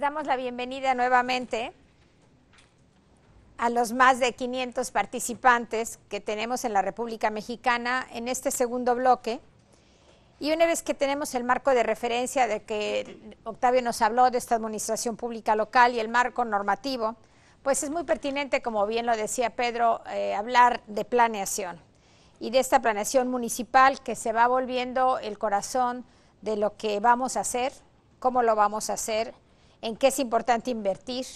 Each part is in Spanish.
damos la bienvenida nuevamente a los más de 500 participantes que tenemos en la República Mexicana en este segundo bloque. Y una vez que tenemos el marco de referencia de que Octavio nos habló de esta administración pública local y el marco normativo, pues es muy pertinente, como bien lo decía Pedro, eh, hablar de planeación y de esta planeación municipal que se va volviendo el corazón de lo que vamos a hacer, cómo lo vamos a hacer, en qué es importante invertir.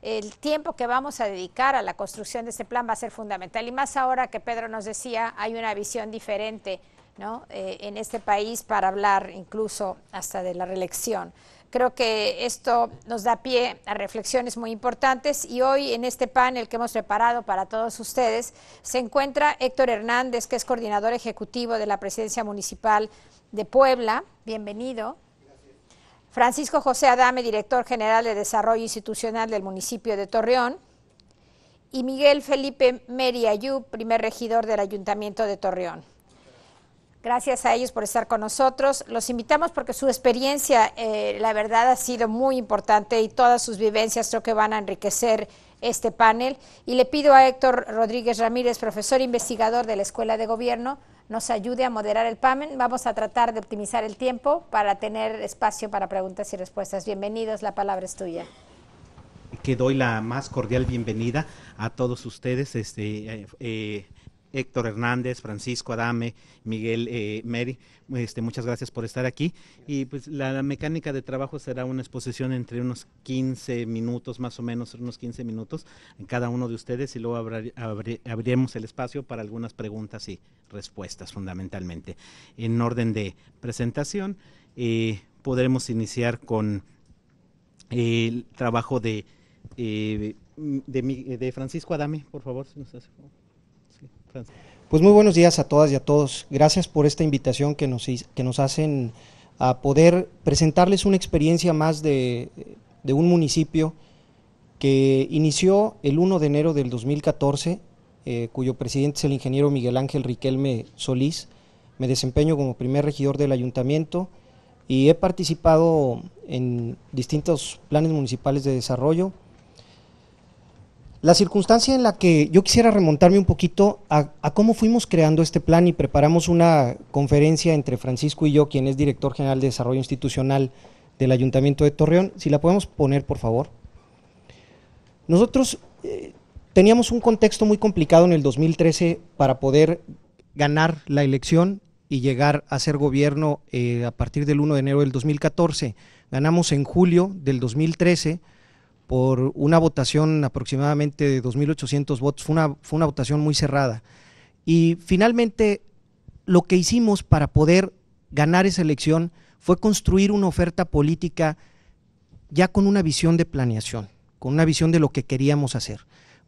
El tiempo que vamos a dedicar a la construcción de este plan va a ser fundamental y más ahora que Pedro nos decía hay una visión diferente eh, en este país para hablar incluso hasta de la reelección. Creo que esto nos da pie a reflexiones muy importantes y hoy en este panel que hemos preparado para todos ustedes se encuentra Héctor Hernández, que es coordinador ejecutivo de la Presidencia Municipal de Puebla. Bienvenido. Francisco José Adame, director general de Desarrollo Institucional del municipio de Torreón, y Miguel Felipe Meriayú, primer regidor del Ayuntamiento de Torreón. Gracias a ellos por estar con nosotros. Los invitamos porque su experiencia, eh, la verdad, ha sido muy importante y todas sus vivencias creo que van a enriquecer este panel. Y le pido a Héctor Rodríguez Ramírez, profesor e investigador de la Escuela de Gobierno, nos ayude a moderar el PAMEN. Vamos a tratar de optimizar el tiempo para tener espacio para preguntas y respuestas. Bienvenidos, la palabra es tuya que doy la más cordial bienvenida a todos ustedes. Este, eh, eh, Héctor Hernández, Francisco Adame, Miguel eh, Mary. Este, muchas gracias por estar aquí. Y pues la, mecánica de trabajo será una exposición entre unos 15 minutos, más o menos, unos 15 minutos en cada uno de ustedes y luego abriremos el espacio para algunas preguntas y respuestas fundamentalmente. En orden de presentación, eh, podremos iniciar con eh, el trabajo de, eh, de, de, Francisco Adame, por favor, si nos hace favor. Pues muy buenos días a todas y a todos. Gracias por esta invitación que nos, hacen a poder presentarles una experiencia más de, un municipio que inició el 1 de enero del 2014, eh, cuyo presidente es el ingeniero Miguel Ángel Riquelme Solís. Me desempeño como primer regidor del ayuntamiento y he participado en distintos planes municipales de desarrollo. La circunstancia en la que yo quisiera remontarme un poquito a, cómo fuimos creando este plan y preparamos una conferencia entre Francisco y yo, quien es director general de Desarrollo Institucional del Ayuntamiento de Torreón. Si la podemos poner, por favor. Nosotros eh, teníamos un contexto muy complicado en el 2013 para poder ganar la elección y llegar a ser gobierno eh, a partir del 1 de enero del 2014. Ganamos en julio del 2013 por una votación aproximadamente de 2.800 votos. Fue una, fue una votación muy cerrada. Y finalmente, lo que hicimos para poder ganar esa elección fue construir una oferta política ya con una visión de planeación, con una visión de lo que queríamos hacer,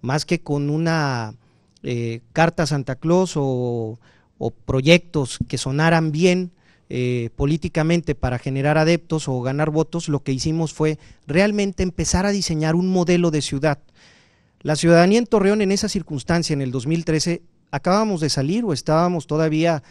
más que con una eh, carta Santa Claus o, o proyectos que sonaran bien, eh, políticamente para generar adeptos o ganar votos, lo que hicimos fue realmente empezar a diseñar un modelo de ciudad. La ciudadanía en Torreón en esa circunstancia, en el 2013, acabamos de salir o estábamos todavía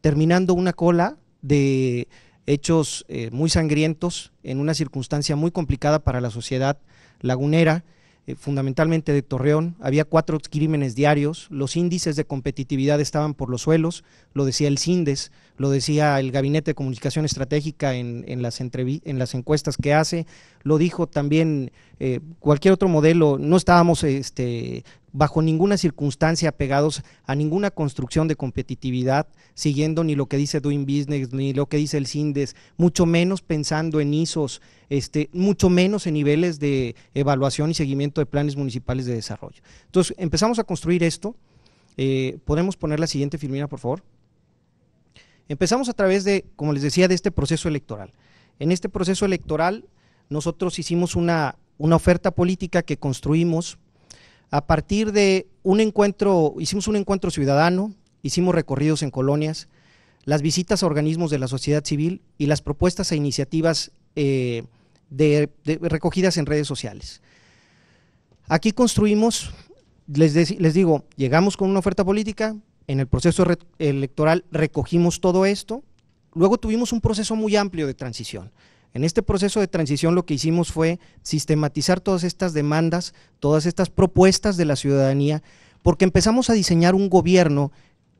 terminando una cola de hechos eh, muy sangrientos en una circunstancia muy complicada para la sociedad lagunera. Eh, fundamentalmente de Torreón. Había cuatro crímenes diarios, los índices de competitividad estaban por los suelos, lo decía el CINDES, lo decía el Gabinete de Comunicación Estratégica en, las, en las, encuestas que hace, lo dijo también eh, cualquier otro modelo, no estábamos este, bajo ninguna circunstancia pegados a ninguna construcción de competitividad, siguiendo ni lo que dice Doing Business, ni lo que dice el CINDES, mucho menos pensando en ISOs, este, mucho menos en niveles de evaluación y seguimiento de planes municipales de desarrollo. Entonces, empezamos a construir esto. Eh, ¿Podemos poner la siguiente filmina, por favor? Empezamos a través de, como les decía, de este proceso electoral. En este proceso electoral, nosotros hicimos una, una oferta política que construimos a partir de un encuentro, hicimos un encuentro ciudadano, hicimos recorridos en colonias, las visitas a organismos de la sociedad civil y las propuestas e iniciativas eh, recogidas en redes sociales. Aquí construimos, les, digo, llegamos con una oferta política, en el proceso electoral recogimos todo esto, luego tuvimos un proceso muy amplio de transición. En este proceso de transición lo que hicimos fue sistematizar todas estas demandas, todas estas propuestas de la ciudadanía, porque empezamos a diseñar un gobierno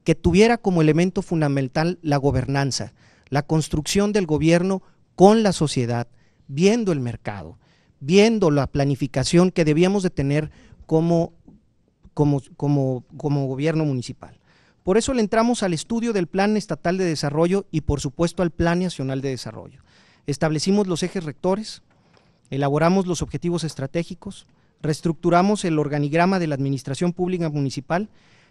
que tuviera como elemento fundamental la gobernanza, la construcción del gobierno con la sociedad, viendo el mercado, viendo la planificación que debíamos de tener como, como gobierno municipal. Por eso le entramos al estudio del Plan Estatal de Desarrollo y por supuesto al Plan Nacional de Desarrollo. Establecimos los ejes rectores, elaboramos los objetivos estratégicos, reestructuramos el organigrama de la Administración Pública Municipal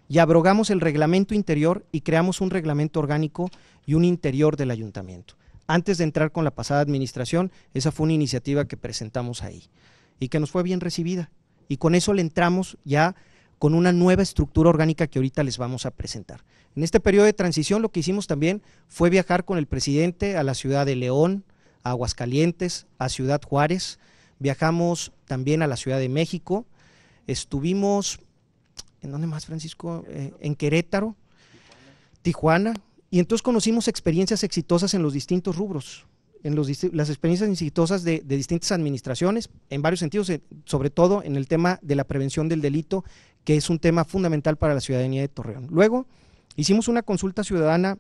y abrogamos el reglamento interior y creamos un reglamento orgánico y un interior del ayuntamiento. Antes de entrar con la pasada administración, esa fue una iniciativa que presentamos ahí y que nos fue bien recibida. Y con eso le entramos ya con una nueva estructura orgánica que ahorita les vamos a presentar. En este periodo de transición lo que hicimos también fue viajar con el presidente a la ciudad de León, a Aguascalientes, a Ciudad Juárez, viajamos también a la Ciudad de México, estuvimos, ¿en dónde más, Francisco? Eh, en Querétaro, Tijuana, y entonces conocimos experiencias exitosas en los distintos rubros, en las experiencias exitosas de, distintas administraciones, en varios sentidos, eh, sobre todo en el tema de la prevención del delito, que es un tema fundamental para la ciudadanía de Torreón. Luego, hicimos una consulta ciudadana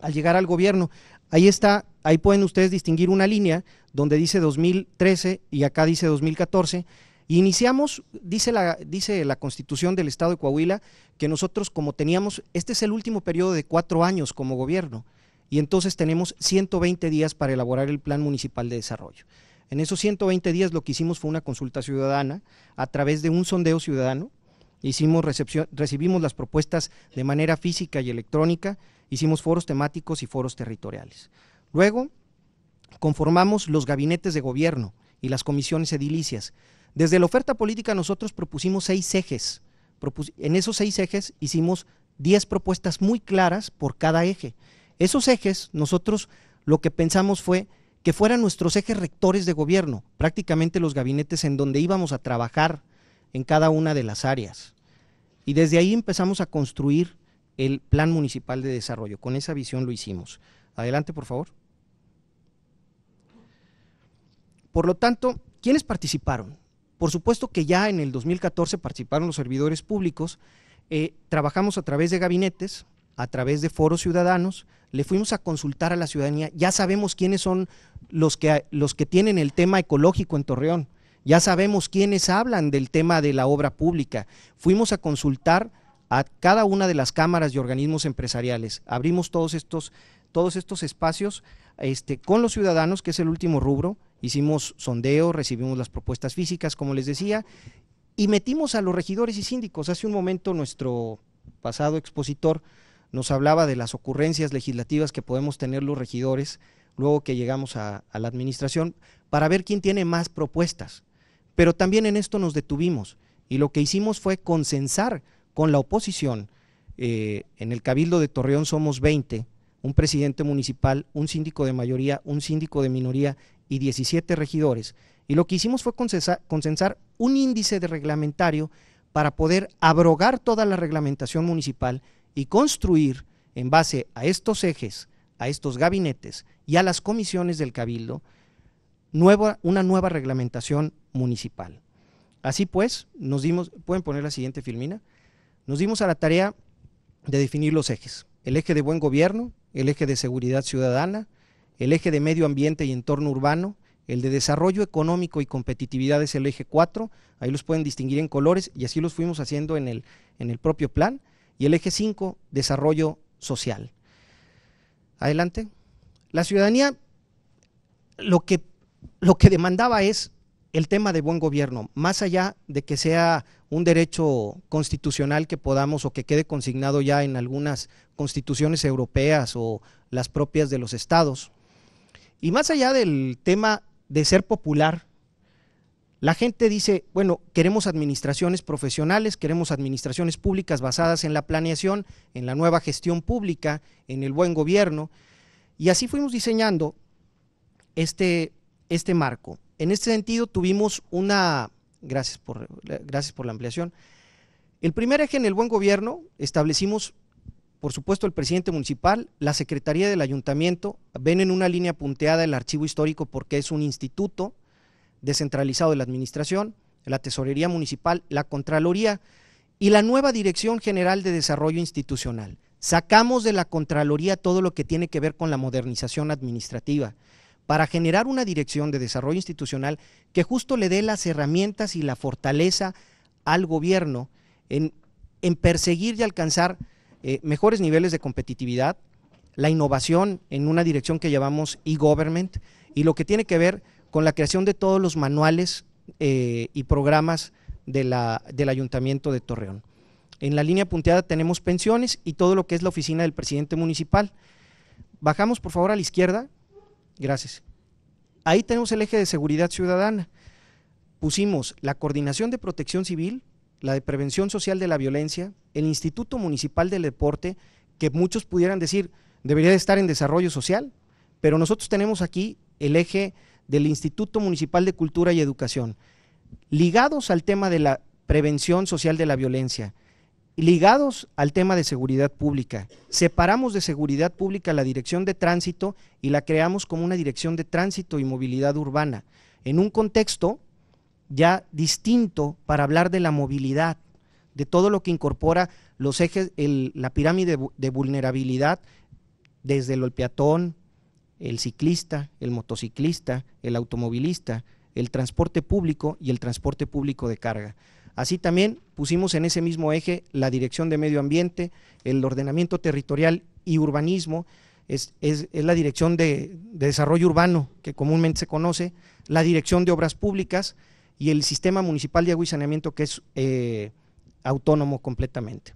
al llegar al gobierno. Ahí está, ahí pueden ustedes distinguir una línea donde dice 2013 y acá dice 2014. iniciamos, dice la, dice la constitución del Estado de Coahuila, que nosotros como teníamos, este es el último periodo de cuatro años como gobierno, y entonces tenemos 120 días para elaborar el Plan Municipal de Desarrollo. En esos 120 días lo que hicimos fue una consulta ciudadana a través de un sondeo ciudadano, hicimos recepción, recibimos las propuestas de manera física y electrónica, Hicimos foros temáticos y foros territoriales. Luego, conformamos los gabinetes de gobierno y las comisiones edilicias. Desde la oferta política nosotros propusimos seis ejes. en esos seis ejes hicimos diez propuestas muy claras por cada eje. Esos ejes nosotros lo que pensamos fue que fueran nuestros ejes rectores de gobierno, prácticamente los gabinetes en donde íbamos a trabajar en cada una de las áreas. Y desde ahí empezamos a construir el Plan Municipal de Desarrollo. Con esa visión lo hicimos. Adelante, por favor. Por lo tanto, ¿quiénes participaron? Por supuesto que ya en el 2014 participaron los servidores públicos, eh, trabajamos a través de gabinetes, a través de foros ciudadanos, le fuimos a consultar a la ciudadanía, ya sabemos quiénes son los que, los que tienen el tema ecológico en Torreón, ya sabemos quiénes hablan del tema de la obra pública, fuimos a consultar a cada una de las cámaras y organismos empresariales. Abrimos todos estos, todos estos espacios este, con los ciudadanos, que es el último rubro. Hicimos sondeo, recibimos las propuestas físicas, como les decía, y metimos a los regidores y síndicos. Hace un momento nuestro pasado expositor nos hablaba de las ocurrencias legislativas que podemos tener los regidores luego que llegamos a, a la administración para ver quién tiene más propuestas. Pero también en esto nos detuvimos y lo que hicimos fue consensar con la oposición. Eh, en el Cabildo de Torreón somos 20, un presidente municipal, un síndico de mayoría, un síndico de minoría y 17 regidores. Y lo que hicimos fue consensar, un índice de reglamentario para poder abrogar toda la reglamentación municipal y construir en base a estos ejes, a estos gabinetes y a las comisiones del Cabildo, nueva, una nueva reglamentación municipal. Así pues, nos dimos, pueden poner la siguiente filmina, nos dimos a la tarea de definir los ejes. El eje de buen gobierno, el eje de seguridad ciudadana, el eje de medio ambiente y entorno urbano, el de desarrollo económico y competitividad es el eje 4, ahí los pueden distinguir en colores y así los fuimos haciendo en el, en el propio plan. Y el eje 5, desarrollo social. Adelante. La ciudadanía lo que, lo que demandaba es el tema de buen gobierno, más allá de que sea un derecho constitucional que podamos o que quede consignado ya en algunas constituciones europeas o las propias de los estados. Y más allá del tema de ser popular, la gente dice, bueno, queremos administraciones profesionales, queremos administraciones públicas basadas en la planeación, en la nueva gestión pública, en el buen gobierno. Y así fuimos diseñando este, este marco. En este sentido, tuvimos una eh, gracias por, la ampliación. El primer eje en el buen gobierno establecimos, por supuesto, el presidente municipal, la Secretaría del Ayuntamiento, ven en una línea punteada el archivo histórico porque es un instituto descentralizado de la Administración, la Tesorería Municipal, la Contraloría y la nueva Dirección General de Desarrollo Institucional. Sacamos de la Contraloría todo lo que tiene que ver con la modernización administrativa para generar una dirección de desarrollo institucional que justo le dé las herramientas y la fortaleza al gobierno en, perseguir y alcanzar eh, mejores niveles de competitividad, la innovación en una dirección que llamamos e-government y lo que tiene que ver con la creación de todos los manuales eh, y programas del Ayuntamiento de Torreón. En la línea punteada tenemos pensiones y todo lo que es la oficina del presidente municipal. Bajamos por favor a la izquierda Gracias. Ahí tenemos el eje de seguridad ciudadana. Pusimos la coordinación de protección civil, la de prevención social de la violencia, el Instituto Municipal del Deporte, que muchos pudieran decir debería de estar en desarrollo social, pero nosotros tenemos aquí el eje del Instituto Municipal de Cultura y Educación, ligados al tema de la prevención social de la violencia ligados al tema de seguridad pública. Separamos de seguridad pública la dirección de tránsito y la creamos como una dirección de tránsito y movilidad urbana, en un contexto ya distinto para hablar de la movilidad, de todo lo que incorpora los ejes, la pirámide de, de vulnerabilidad, desde el peatón, el ciclista, el motociclista, el automovilista, el transporte público y el transporte público de carga. Así también pusimos en ese mismo eje la Dirección de Medio Ambiente, el ordenamiento territorial y urbanismo, es, la Dirección de, Desarrollo Urbano, que comúnmente se conoce, la Dirección de Obras Públicas y el Sistema Municipal de Agua y Saneamiento, que es eh, autónomo completamente.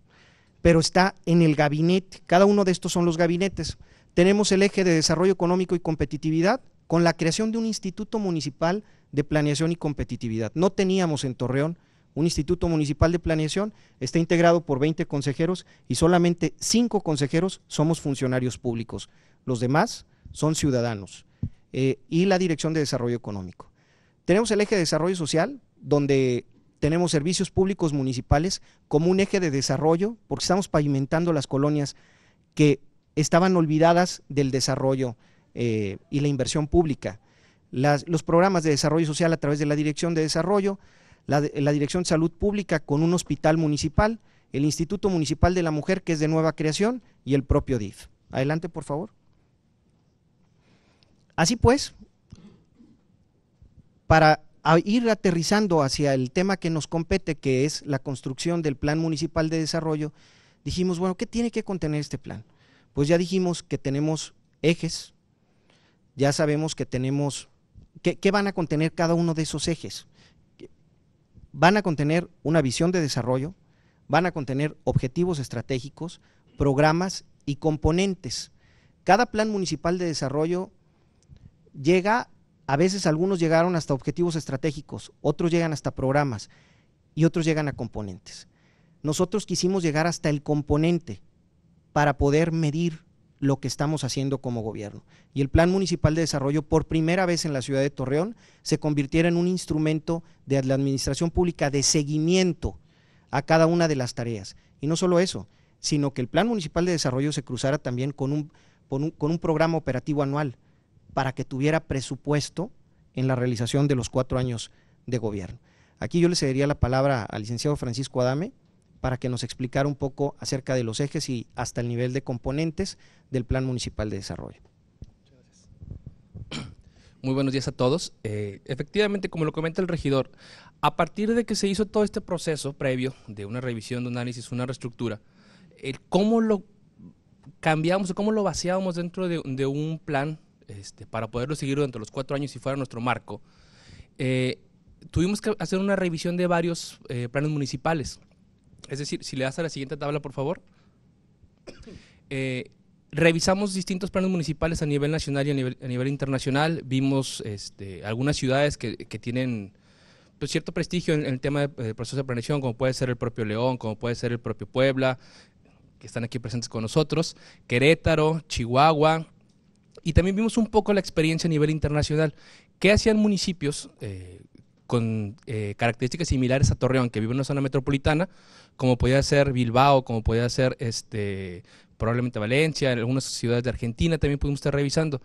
Pero está en el gabinete, cada uno de estos son los gabinetes. Tenemos el eje de desarrollo económico y competitividad con la creación de un Instituto Municipal de Planeación y Competitividad. No teníamos en Torreón un instituto municipal de planeación está integrado por 20 consejeros y solamente 5 consejeros somos funcionarios públicos. Los demás son ciudadanos. Eh, y la Dirección de Desarrollo Económico. Tenemos el eje de desarrollo social, donde tenemos servicios públicos municipales como un eje de desarrollo, porque estamos pavimentando las colonias que estaban olvidadas del desarrollo eh, y la inversión pública. los programas de desarrollo social a través de la Dirección de Desarrollo, la, Dirección de Salud Pública con un hospital municipal, el Instituto Municipal de la Mujer, que es de nueva creación, y el propio DIF. Adelante, por favor. Así pues, para ir aterrizando hacia el tema que nos compete, que es la construcción del Plan Municipal de Desarrollo, dijimos, bueno, ¿qué tiene que contener este plan? Pues ya dijimos que tenemos ejes, ya sabemos que tenemos, ¿qué, van a contener cada uno de esos ejes? van a contener una visión de desarrollo, van a contener objetivos estratégicos, programas y componentes. Cada plan municipal de desarrollo llega, a veces algunos llegaron hasta objetivos estratégicos, otros llegan hasta programas y otros llegan a componentes. Nosotros quisimos llegar hasta el componente para poder medir lo que estamos haciendo como gobierno. Y el Plan Municipal de Desarrollo, por primera vez en la ciudad de Torreón, se convirtiera en un instrumento de la administración pública de seguimiento a cada una de las tareas. Y no solo eso, sino que el Plan Municipal de Desarrollo se cruzara también con un, con un, programa operativo anual para que tuviera presupuesto en la realización de los cuatro años de gobierno. Aquí yo le cedería la palabra al licenciado Francisco Adame para que nos explicara un poco acerca de los ejes y hasta el nivel de componentes del Plan Municipal de Desarrollo. Muy buenos días a todos. Eh, efectivamente, como lo comenta el regidor, a partir de que se hizo todo este proceso previo de una revisión, de un análisis, una reestructura, ¿cómo lo cambiamos o cómo lo vaciábamos dentro de, un plan este, para poderlo seguir de los cuatro años si fuera nuestro marco? Eh, tuvimos que hacer una revisión de varios eh, planes municipales. Es decir, si le das a la siguiente tabla, por favor. Eh, revisamos distintos planes municipales a nivel nacional y a nivel, internacional. Vimos este, algunas ciudades que, tienen pues, cierto prestigio en, el tema del de eh, proceso de planeación, como puede ser el propio León, como puede ser el propio Puebla, que están aquí presentes con nosotros, Querétaro, Chihuahua, y también vimos un poco la experiencia a nivel internacional. ¿Qué hacían municipios eh, con eh, características similares a Torreón, que vive en una zona metropolitana, como podía ser Bilbao, como podía ser este, probablemente Valencia, en algunas ciudades de Argentina también pudimos estar revisando.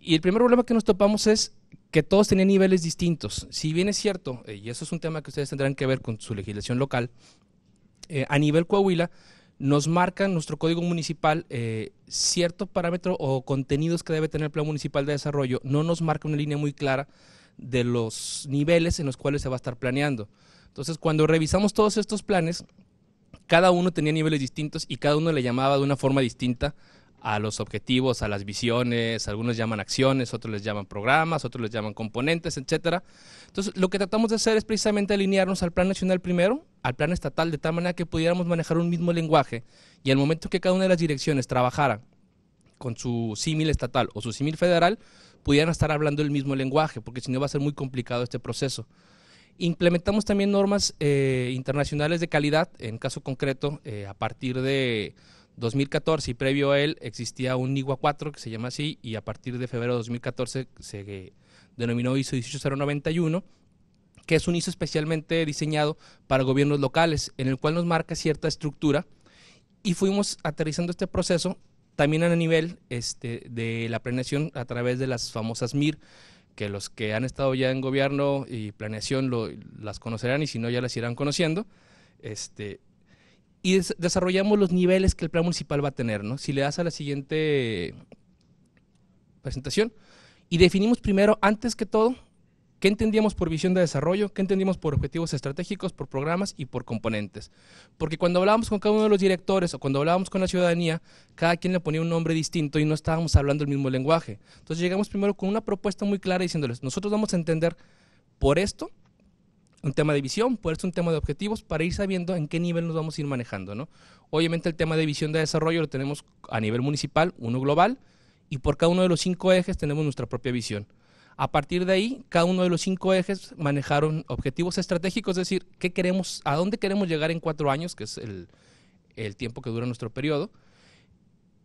Y el primer problema que nos topamos es que todos tenían niveles distintos. Si bien es cierto, eh, y eso es un tema que ustedes tendrán que ver con su legislación local, eh, a nivel Coahuila nos marca nuestro código municipal eh, cierto parámetro o contenidos que debe tener el plan municipal de desarrollo. No nos marca una línea muy clara de los niveles en los cuales se va a estar planeando. Entonces, cuando revisamos todos estos planes, cada uno tenía niveles distintos y cada uno le llamaba de una forma distinta a los objetivos, a las visiones, algunos llaman acciones, otros les llaman programas, otros les llaman componentes, etcétera. Entonces, lo que tratamos de hacer es precisamente alinearnos al plan nacional primero, al plan estatal, de tal manera que pudiéramos manejar un mismo lenguaje y al momento que cada una de las direcciones trabajara con su símil estatal o su símil federal, pudieran estar hablando el mismo lenguaje, porque si no va a ser muy complicado este proceso. Implementamos también normas eh, internacionales de calidad, en caso concreto, eh, a partir de 2014 y previo a él existía un IWA 4 que se llama así y a partir de febrero de 2014 se denominó ISO 18091 que es un ISO especialmente diseñado para gobiernos locales, en el cual nos marca cierta estructura y fuimos aterrizando este proceso también a nivel este, de la planeación a través de las famosas MIR, que los que han estado ya en gobierno y planeación las conocerán y si no ya las irán conociendo. Este, y desarrollamos los niveles que el plan municipal va a tener. ¿no? Si le das a la siguiente presentación, y definimos primero, antes que todo, ¿Qué entendíamos por visión de desarrollo? ¿Qué entendíamos por objetivos estratégicos, por programas y por componentes? Porque cuando hablábamos con cada uno de los directores o cuando hablábamos con la ciudadanía, cada quien le ponía un nombre distinto y no estábamos hablando el mismo lenguaje. Entonces llegamos primero con una propuesta muy clara diciéndoles, nosotros vamos a entender por esto un tema de visión, por esto un tema de objetivos, para ir sabiendo en qué nivel nos vamos a ir manejando. ¿no? Obviamente el tema de visión de desarrollo lo tenemos a nivel municipal, uno global, y por cada uno de los cinco ejes tenemos nuestra propia visión. A partir de ahí, cada uno de los cinco ejes manejaron objetivos estratégicos, es decir, qué queremos, a dónde queremos llegar en cuatro años, que es el, el tiempo que dura nuestro periodo.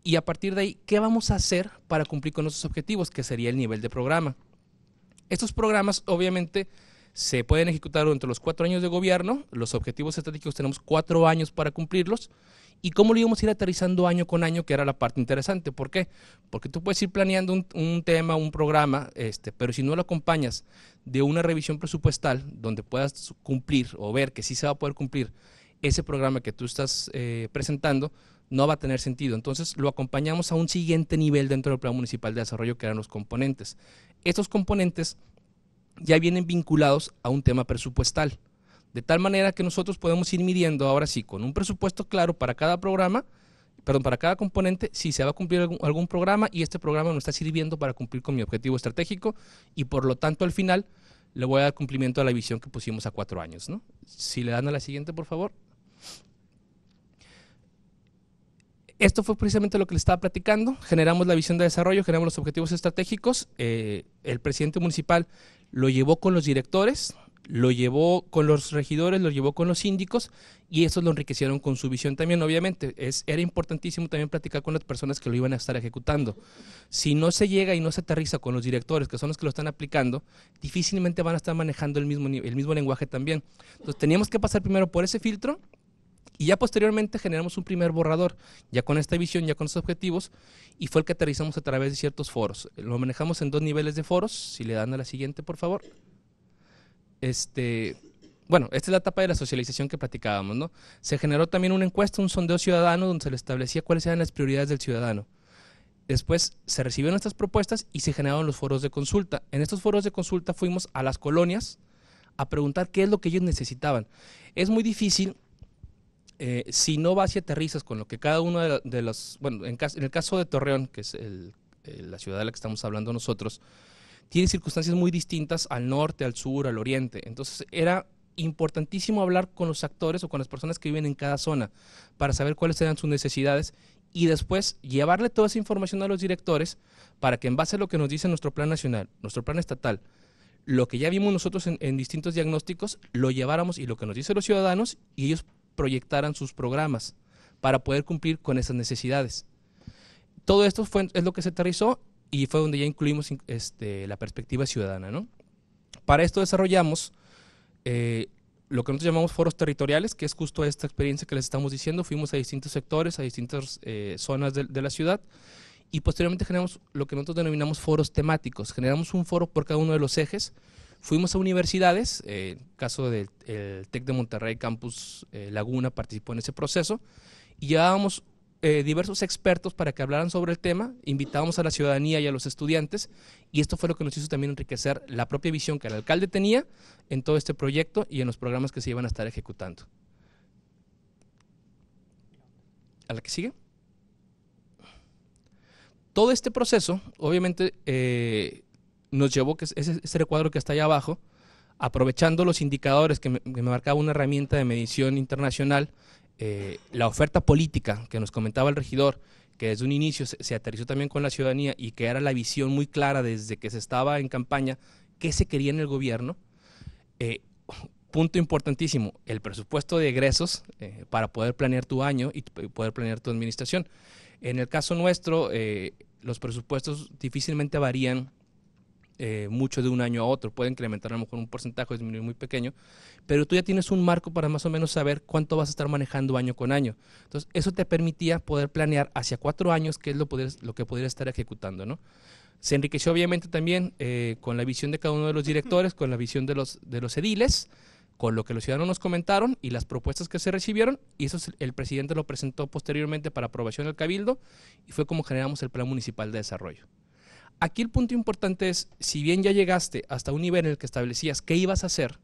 Y a partir de ahí, ¿qué vamos a hacer para cumplir con esos objetivos? Que sería el nivel de programa. Estos programas, obviamente, se pueden ejecutar durante los cuatro años de gobierno. Los objetivos estratégicos tenemos cuatro años para cumplirlos. ¿Y cómo lo íbamos a ir aterrizando año con año? Que era la parte interesante. ¿Por qué? Porque tú puedes ir planeando un, tema, un programa, este, pero si no lo acompañas de una revisión presupuestal donde puedas cumplir o ver que sí se va a poder cumplir ese programa que tú estás eh, presentando, no va a tener sentido. Entonces lo acompañamos a un siguiente nivel dentro del Plan Municipal de Desarrollo, que eran los componentes. Estos componentes ya vienen vinculados a un tema presupuestal. De tal manera que nosotros podemos ir midiendo ahora sí con un presupuesto claro para cada programa, perdón, para cada componente, si se va a cumplir algún, programa y este programa no está sirviendo para cumplir con mi objetivo estratégico y por lo tanto al final le voy a dar cumplimiento a la visión que pusimos a cuatro años. Si le dan a la siguiente, por favor. Esto fue precisamente lo que le estaba platicando. Generamos la visión de desarrollo, generamos los objetivos estratégicos. Eh, el presidente municipal lo llevó con los directores, lo llevó con los regidores, lo llevó con los síndicos y eso lo enriquecieron con su visión también, obviamente. Es, era importantísimo también platicar con las personas que lo iban a estar ejecutando. Si no se llega y no se aterriza con los directores, que son los que lo están aplicando, difícilmente van a estar manejando el mismo, el mismo lenguaje también. Entonces teníamos que pasar primero por ese filtro y ya posteriormente generamos un primer borrador, ya con esta visión, ya con estos objetivos, y fue el que aterrizamos a través de ciertos foros. Lo manejamos en dos niveles de foros, si le dan a la siguiente, por favor. Este, bueno, esta es la etapa de la socialización que platicábamos, ¿no? Se generó también una encuesta, un sondeo ciudadano, donde se le establecía cuáles eran las prioridades del ciudadano. Después se recibieron estas propuestas y se generaron los foros de consulta. En estos foros de consulta fuimos a las colonias a preguntar qué es lo que ellos necesitaban. Es muy difícil eh, si no vas y aterrizas con lo que cada uno de, los, bueno, en, el caso de Torreón, que es la ciudad de la que estamos hablando nosotros, tiene circunstancias muy distintas al norte, al sur, al oriente. Entonces era importantísimo hablar con los actores o con las personas que viven en cada zona para saber cuáles eran sus necesidades y después llevarle toda esa información a los directores para que en base a lo que nos dice nuestro plan nacional, nuestro plan estatal, lo que ya vimos nosotros en, en distintos diagnósticos, lo lleváramos y lo que nos dicen los ciudadanos y ellos proyectaran sus programas para poder cumplir con esas necesidades. Todo esto fue, es lo que se aterrizó y fue donde ya incluimos este, la perspectiva ciudadana. Para esto desarrollamos eh, lo que nosotros llamamos foros territoriales, que es justo esta experiencia que les estamos diciendo. Fuimos a distintos sectores, a distintas eh, zonas de, la ciudad y posteriormente generamos lo que nosotros denominamos foros temáticos. Generamos un foro por cada uno de los ejes Fuimos a universidades, eh, en el caso del TEC de Monterrey Campus eh, Laguna participó en ese proceso, y llevábamos eh, diversos expertos para que hablaran sobre el tema, invitábamos a la ciudadanía y a los estudiantes, y esto fue lo que nos hizo también enriquecer la propia visión que el alcalde tenía en todo este proyecto y en los programas que se iban a estar ejecutando. ¿A la que sigue? Todo este proceso, obviamente, nos llevó, que ese, recuadro que está ahí abajo, aprovechando los indicadores que me, marcaba una herramienta de medición internacional, eh, la oferta política que nos comentaba el regidor, que desde un inicio se, aterrizó también con la ciudadanía y que era la visión muy clara desde que se estaba en campaña, qué se quería en el gobierno. Eh, punto importantísimo, el presupuesto de egresos eh, para poder planear tu año y poder planear tu administración. En el caso nuestro, los presupuestos difícilmente varían eh, mucho de un año a otro. Puede incrementar a lo mejor un porcentaje, disminuir muy pequeño, pero tú ya tienes un marco para más o menos saber cuánto vas a estar manejando año con año. Entonces, eso te permitía poder planear hacia cuatro años qué es lo, poder, lo que pudiera estar ejecutando, ¿no? Se enriqueció obviamente también eh, con la visión de cada uno de los directores, con la visión de los, de los ediles, con lo que los ciudadanos nos comentaron y las propuestas que se recibieron, y eso el presidente lo presentó posteriormente para aprobación del cabildo, y fue como generamos el Plan Municipal de Desarrollo. Aquí el punto importante es, si bien ya llegaste hasta un nivel en el que establecías qué ibas a hacer,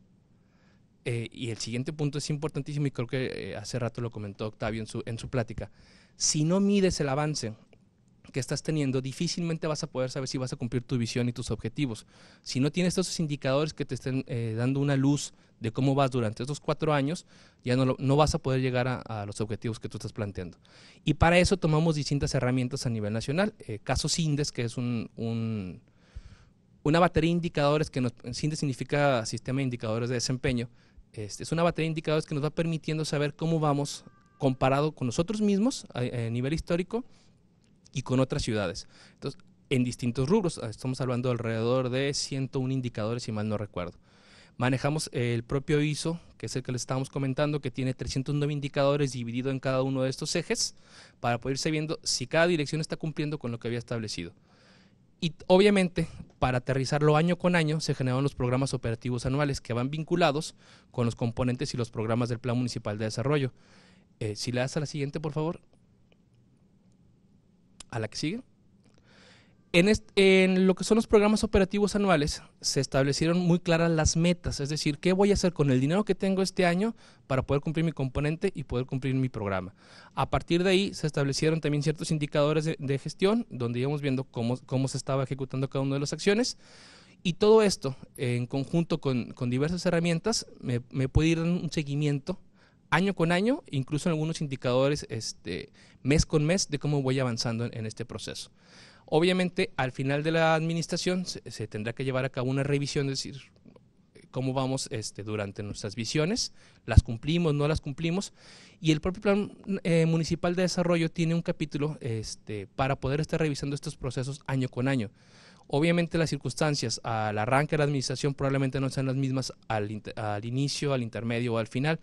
eh, y el siguiente punto es importantísimo y creo que eh, hace rato lo comentó Octavio en su, en su plática, si no mides el avance que estás teniendo, difícilmente vas a poder saber si vas a cumplir tu visión y tus objetivos. Si no tienes esos indicadores que te estén eh, dando una luz de cómo vas durante estos cuatro años, ya no, no vas a poder llegar a, los objetivos que tú estás planteando. Y para eso tomamos distintas herramientas a nivel nacional. Eh, caso SINDES, que es un, una batería de indicadores que nos, SINDES significa Sistema de Indicadores de Desempeño. Este, es una batería de indicadores que nos va permitiendo saber cómo vamos comparado con nosotros mismos a nivel histórico y con otras ciudades. Entonces, en distintos rubros, ah, estamos hablando de alrededor de 101 indicadores, si mal no recuerdo. Manejamos el propio ISO, que es el que les estábamos comentando, que tiene 309 indicadores dividido en cada uno de estos ejes para poder irse viendo si cada dirección está cumpliendo con lo que había establecido. Y obviamente, para aterrizarlo año con año, se generan los programas operativos anuales que van vinculados con los componentes y los programas del Plan Municipal de Desarrollo. Eh, si le das a la siguiente, por favor a la que sigue. En, en, lo que son los programas operativos anuales, se establecieron muy claras las metas, es decir, qué voy a hacer con el dinero que tengo este año para poder cumplir mi componente y poder cumplir mi programa. A partir de ahí se establecieron también ciertos indicadores de, gestión, donde íbamos viendo cómo, cómo, se estaba ejecutando cada una de las acciones. Y todo esto, en conjunto con, con diversas herramientas, me, me puede ir dando un seguimiento año con año, incluso en algunos indicadores este, mes con mes de cómo voy avanzando en, este proceso. Obviamente, al final de la administración se, tendrá que llevar a cabo una revisión, es decir, cómo vamos este, durante nuestras visiones, las cumplimos, no las cumplimos, y el propio Plan eh, Municipal de Desarrollo tiene un capítulo este, para poder estar revisando estos procesos año con año. Obviamente las circunstancias al arranque de la administración probablemente no sean las mismas al inicio, al intermedio o al final,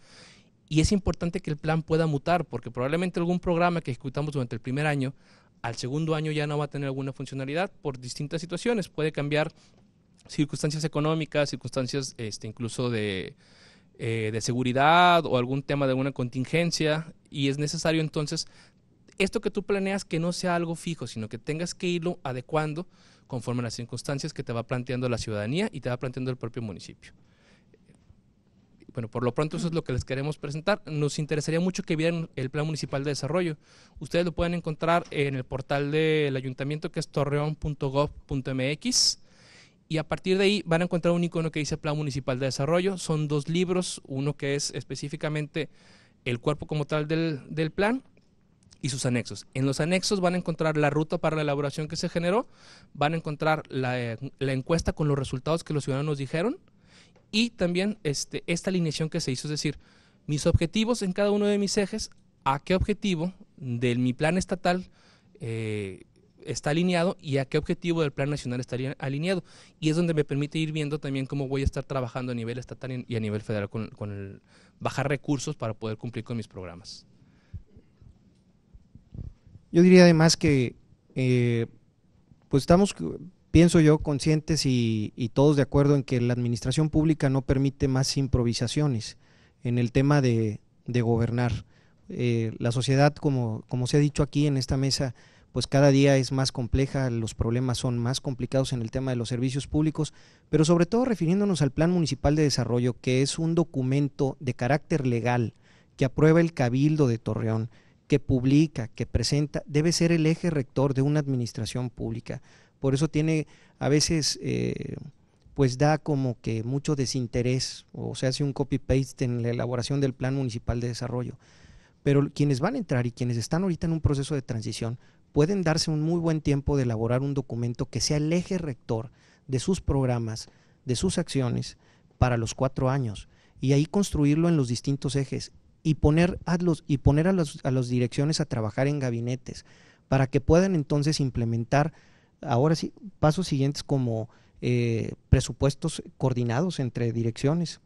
y es importante que el plan pueda mutar, porque probablemente algún programa que ejecutamos durante el primer año, al segundo año ya no va a tener alguna funcionalidad por distintas situaciones. Puede cambiar circunstancias económicas, circunstancias este, incluso eh, de, seguridad o algún tema de alguna contingencia. Y es necesario entonces esto que tú planeas que no sea algo fijo, sino que tengas que irlo adecuando conforme a las circunstancias que te va planteando la ciudadanía y te va planteando el propio municipio. Bueno, por lo pronto eso es lo que les queremos presentar. Nos interesaría mucho que vieran el Plan Municipal de Desarrollo. Ustedes lo pueden encontrar en el portal del ayuntamiento que es torreón.gov.mx y a partir de ahí van a encontrar un icono que dice Plan Municipal de Desarrollo. Son dos libros, uno que es específicamente el cuerpo como tal del, plan y sus anexos. En los anexos van a encontrar la ruta para la elaboración que se generó, van a encontrar la, la encuesta con los resultados que los ciudadanos dijeron, y también este, esta alineación que se hizo, es decir, mis objetivos en cada uno de mis ejes, a qué objetivo de mi plan estatal eh, está alineado y a qué objetivo del plan nacional estaría alineado. Y es donde me permite ir viendo también cómo voy a estar trabajando a nivel estatal y a nivel federal con, con el bajar recursos para poder cumplir con mis programas. Yo diría además que eh, pues estamos pienso yo, conscientes y, todos de acuerdo en que la administración pública no permite más improvisaciones en el tema de, gobernar. Eh, la sociedad, como, como se ha dicho aquí en esta mesa, pues cada día es más compleja, los problemas son más complicados en el tema de los servicios públicos, pero sobre todo refiriéndonos al Plan Municipal de Desarrollo, que es un documento de carácter legal que aprueba el Cabildo de Torreón, que publica, que presenta, debe ser el eje rector de una administración pública. Por eso tiene, a veces, eh, pues da como que mucho desinterés o se hace un copy-paste en la elaboración del Plan Municipal de Desarrollo. Pero quienes van a entrar y quienes están ahorita en un proceso de transición pueden darse un muy buen tiempo de elaborar un documento que sea el eje rector de sus programas, de sus acciones para los cuatro años y ahí construirlo en los distintos ejes y poner a y poner a las a direcciones a trabajar en gabinetes para que puedan entonces implementar ahora sí, pasos siguientes como eh, presupuestos coordinados entre direcciones.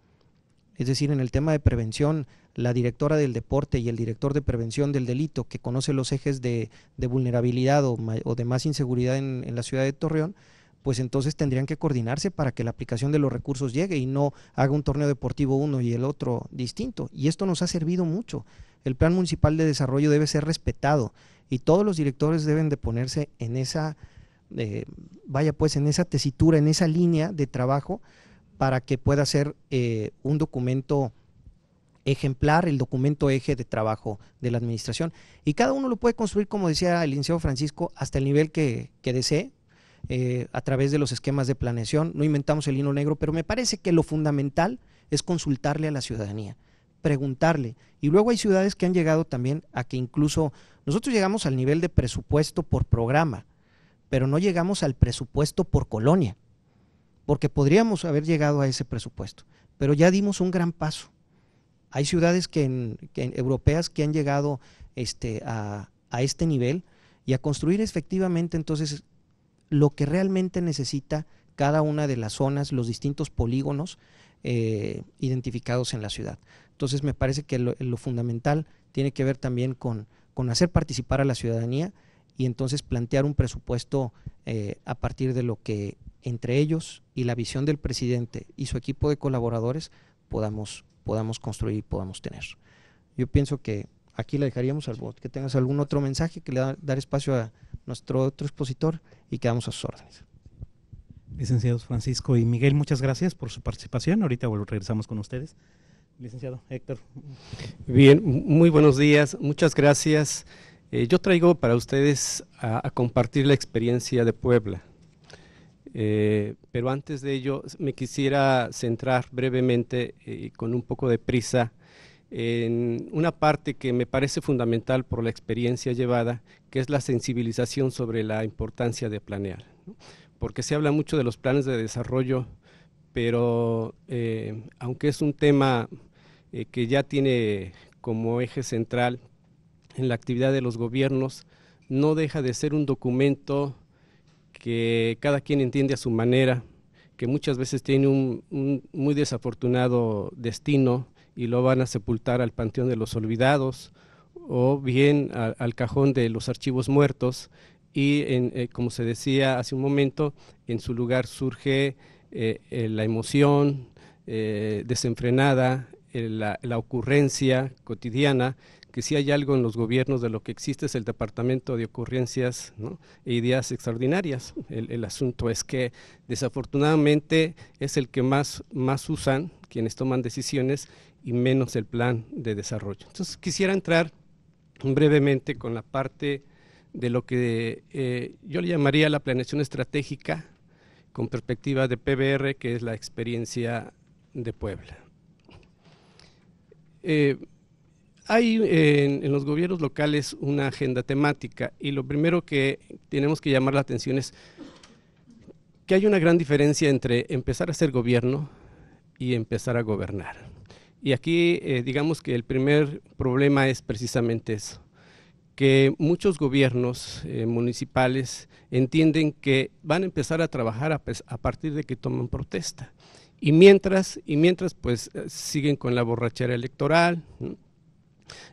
Es decir, en el tema de prevención, la directora del deporte y el director de prevención del delito, que conoce los ejes de, vulnerabilidad o, de más inseguridad en, en la ciudad de Torreón, pues entonces tendrían que coordinarse para que la aplicación de los recursos llegue y no haga un torneo deportivo uno y el otro distinto. Y esto nos ha servido mucho. El plan municipal de desarrollo debe ser respetado y todos los directores deben de ponerse en esa eh, vaya pues en esa tesitura, en esa línea de trabajo para que pueda ser eh, un documento ejemplar, el documento eje de trabajo de la administración. Y cada uno lo puede construir, como decía el licenciado Francisco, hasta el nivel que, desee, eh, a través de los esquemas de planeación. No inventamos el hilo negro, pero me parece que lo fundamental es consultarle a la ciudadanía, preguntarle. Y luego hay ciudades que han llegado también a que incluso nosotros llegamos al nivel de presupuesto por programa pero no llegamos al presupuesto por colonia, porque podríamos haber llegado a ese presupuesto, pero ya dimos un gran paso. Hay ciudades que, europeas que han llegado este, a, este nivel y a construir efectivamente entonces lo que realmente necesita cada una de las zonas, los distintos polígonos eh, identificados en la ciudad. Entonces me parece que lo, fundamental tiene que ver también con, con hacer participar a la ciudadanía y entonces plantear un presupuesto eh, a partir de lo que entre ellos y la visión del presidente y su equipo de colaboradores podamos, podamos construir y podamos tener. Yo pienso que aquí le dejaríamos al bot, que tengas algún otro mensaje que le da dar espacio a nuestro otro expositor y quedamos a sus órdenes. Licenciados Francisco y Miguel, muchas gracias por su participación. Ahorita regresamos con ustedes. Licenciado Héctor. Bien, muy buenos días. Muchas gracias. Eh, yo traigo para ustedes a, compartir la experiencia de Puebla, eh, pero antes de ello me quisiera centrar brevemente y eh, con un poco de prisa en una parte que me parece fundamental por la experiencia llevada, que es la sensibilización sobre la importancia de planear. Porque se habla mucho de los planes de desarrollo, pero aunque es un tema que ya tiene como eje central en la actividad de los gobiernos no deja de ser un documento que cada quien entiende a su manera, que muchas veces tiene un, muy desafortunado destino y lo van a sepultar al Panteón de los Olvidados o bien al cajón de los archivos muertos y eh, como se decía hace un momento, en su lugar surge eh, eh, la emoción desenfrenada, la, la ocurrencia cotidiana que si hay algo en los gobiernos de lo que existe es el departamento de ocurrencias e ideas extraordinarias. El, asunto es que desafortunadamente es el que más, más usan quienes toman decisiones y menos el plan de desarrollo. Entonces quisiera entrar brevemente con la parte de lo que eh, yo le llamaría la planeación estratégica con perspectiva de PBR, que es la experiencia de Puebla. Eh, hay en, los gobiernos locales una agenda temática y lo primero que tenemos que llamar la atención es que hay una gran diferencia entre empezar a ser gobierno y empezar a gobernar. Y aquí eh, digamos que el primer problema es precisamente eso, que muchos gobiernos eh, municipales entienden que van a empezar a trabajar a, partir de que toman protesta. Y mientras, y mientras pues eh, siguen con la borrachera electoral,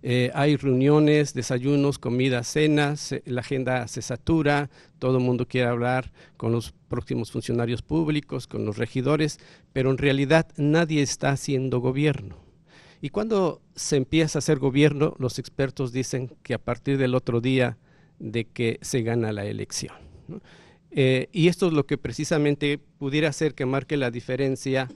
eh, hay reuniones, desayunos, comidas, cenas, eh, la agenda se satura, todo el mundo quiere hablar con los próximos funcionarios públicos, con los regidores, pero en realidad nadie está haciendo gobierno. Y cuando se empieza a hacer gobierno, los expertos dicen que a partir del otro día de que se gana la elección. Eh, y esto es lo que precisamente pudiera hacer que marque la diferencia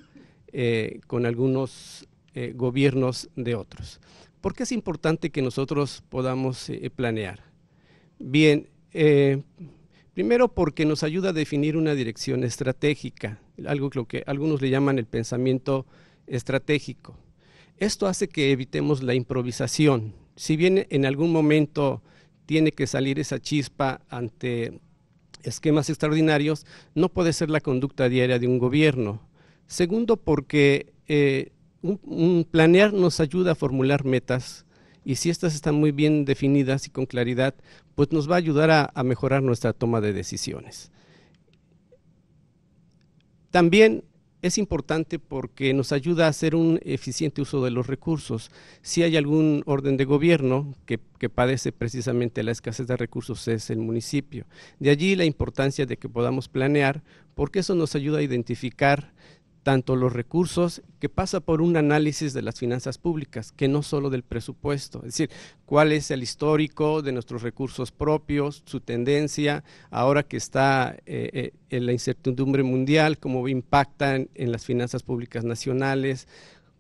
con algunos gobiernos de otros ¿Por qué es importante que nosotros podamos eh, planear? Bien, eh, primero porque nos ayuda a definir una dirección estratégica, algo que, algunos le llaman el pensamiento estratégico. Esto hace que evitemos la improvisación. Si bien en algún momento tiene que salir esa chispa ante esquemas extraordinarios, no puede ser la conducta diaria de un gobierno. Segundo, porque eh, planear nos ayuda a formular metas y si estas están muy bien definidas y con claridad, pues nos va a ayudar a, mejorar nuestra toma de decisiones. También es importante porque nos ayuda a hacer un eficiente uso de los recursos. Si hay algún orden de gobierno que, que, padece precisamente la escasez de recursos es el municipio. De allí la importancia de que podamos planear, porque eso nos ayuda a identificar tanto los recursos, que pasa por un análisis de las finanzas públicas, que no solo del presupuesto, es decir, cuál es el histórico de nuestros recursos propios, su tendencia, ahora que está eh, eh, en la incertidumbre mundial, cómo impactan en las finanzas públicas nacionales,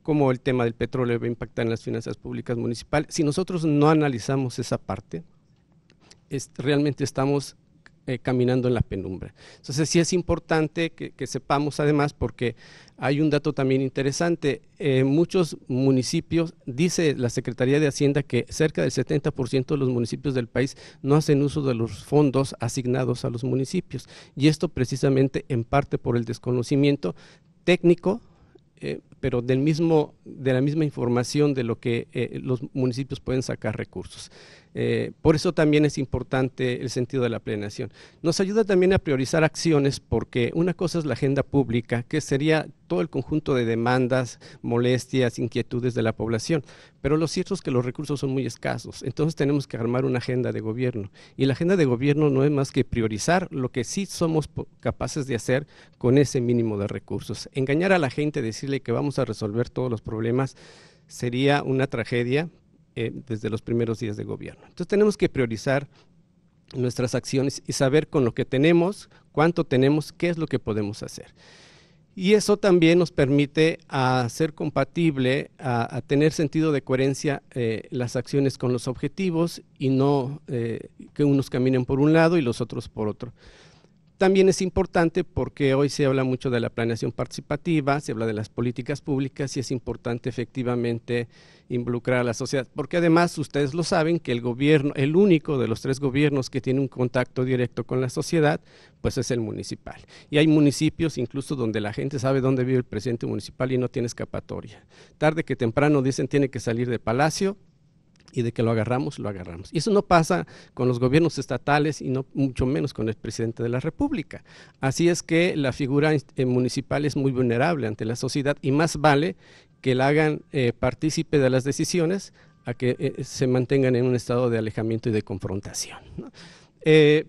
cómo el tema del petróleo va a impactar en las finanzas públicas municipales. Si nosotros no analizamos esa parte, realmente estamos eh, caminando en la penumbra. Entonces sí es importante que, sepamos además porque hay un dato también interesante. Eh, muchos municipios, dice la Secretaría de Hacienda que cerca del 70% de los municipios del país no hacen uso de los fondos asignados a los municipios. Y esto precisamente en parte por el desconocimiento técnico eh, pero del mismo, de la misma información de lo que eh, los municipios pueden sacar recursos. Eh, por eso también es importante el sentido de la plenación. Nos ayuda también a priorizar acciones porque una cosa es la agenda pública, que sería todo el conjunto de demandas, molestias, inquietudes de la población, pero lo cierto es que los recursos son muy escasos, entonces tenemos que armar una agenda de gobierno y la agenda de gobierno no es más que priorizar lo que sí somos capaces de hacer con ese mínimo de recursos. Engañar a la gente, decirle que vamos a resolver todos los problemas, sería una tragedia eh, desde los primeros días de gobierno. Entonces tenemos que priorizar nuestras acciones y saber con lo que tenemos, cuánto tenemos, qué es lo que podemos hacer. Y eso también nos permite a ser compatible, a, tener sentido de coherencia eh, las acciones con los objetivos y no eh, que unos caminen por un lado y los otros por otro también es importante porque hoy se habla mucho de la planeación participativa, se habla de las políticas públicas y es importante efectivamente involucrar a la sociedad, porque además ustedes lo saben que el gobierno, el único de los tres gobiernos que tiene un contacto directo con la sociedad, pues es el municipal. Y hay municipios incluso donde la gente sabe dónde vive el presidente municipal y no tiene escapatoria. Tarde que temprano dicen tiene que salir de palacio, y de que lo agarramos, lo agarramos. Y eso no pasa con los gobiernos estatales y no mucho menos con el presidente de la República. Así es que la figura eh, municipal es muy vulnerable ante la sociedad y más vale que la hagan eh, partícipe de las decisiones a que eh, se mantengan en un estado de alejamiento y de confrontación.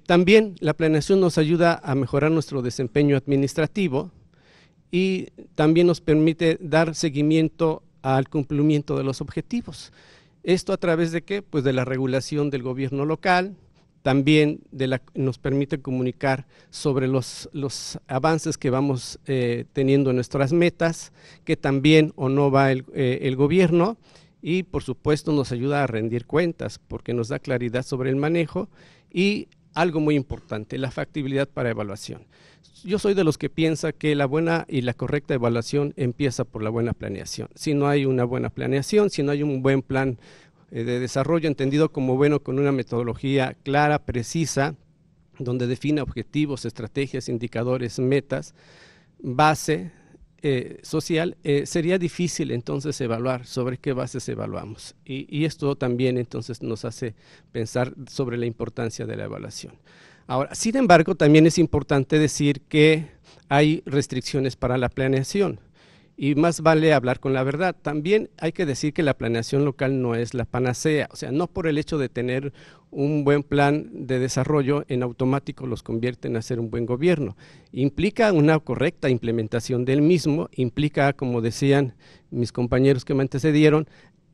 también la planeación nos ayuda a mejorar nuestro desempeño administrativo y también nos permite dar seguimiento al cumplimiento de los objetivos. Esto a través de qué? Pues de la regulación del gobierno local, también nos permite comunicar sobre los, avances que vamos eh, teniendo en nuestras metas, que también o no va el, eh, el gobierno y por supuesto nos ayuda a rendir cuentas porque nos da claridad sobre el manejo y algo muy importante, la factibilidad para evaluación yo soy de los que piensa que la buena y la correcta evaluación empieza por la buena planeación. Si no hay una buena planeación, si no hay un buen plan eh, de desarrollo entendido como bueno con una metodología clara, precisa, donde define objetivos, estrategias, indicadores, metas, base eh, social, eh, sería difícil entonces evaluar sobre qué bases evaluamos. y esto también entonces nos hace pensar sobre la importancia de la evaluación. Ahora, sin embargo, también es importante decir que hay restricciones para la planeación y más vale hablar con la verdad. También hay que decir que la planeación local no es la panacea, o sea, no por el hecho de tener un buen plan de desarrollo en automático los convierte en hacer un buen gobierno. Implica una correcta implementación del mismo, implica, como decían mis compañeros que me antecedieron,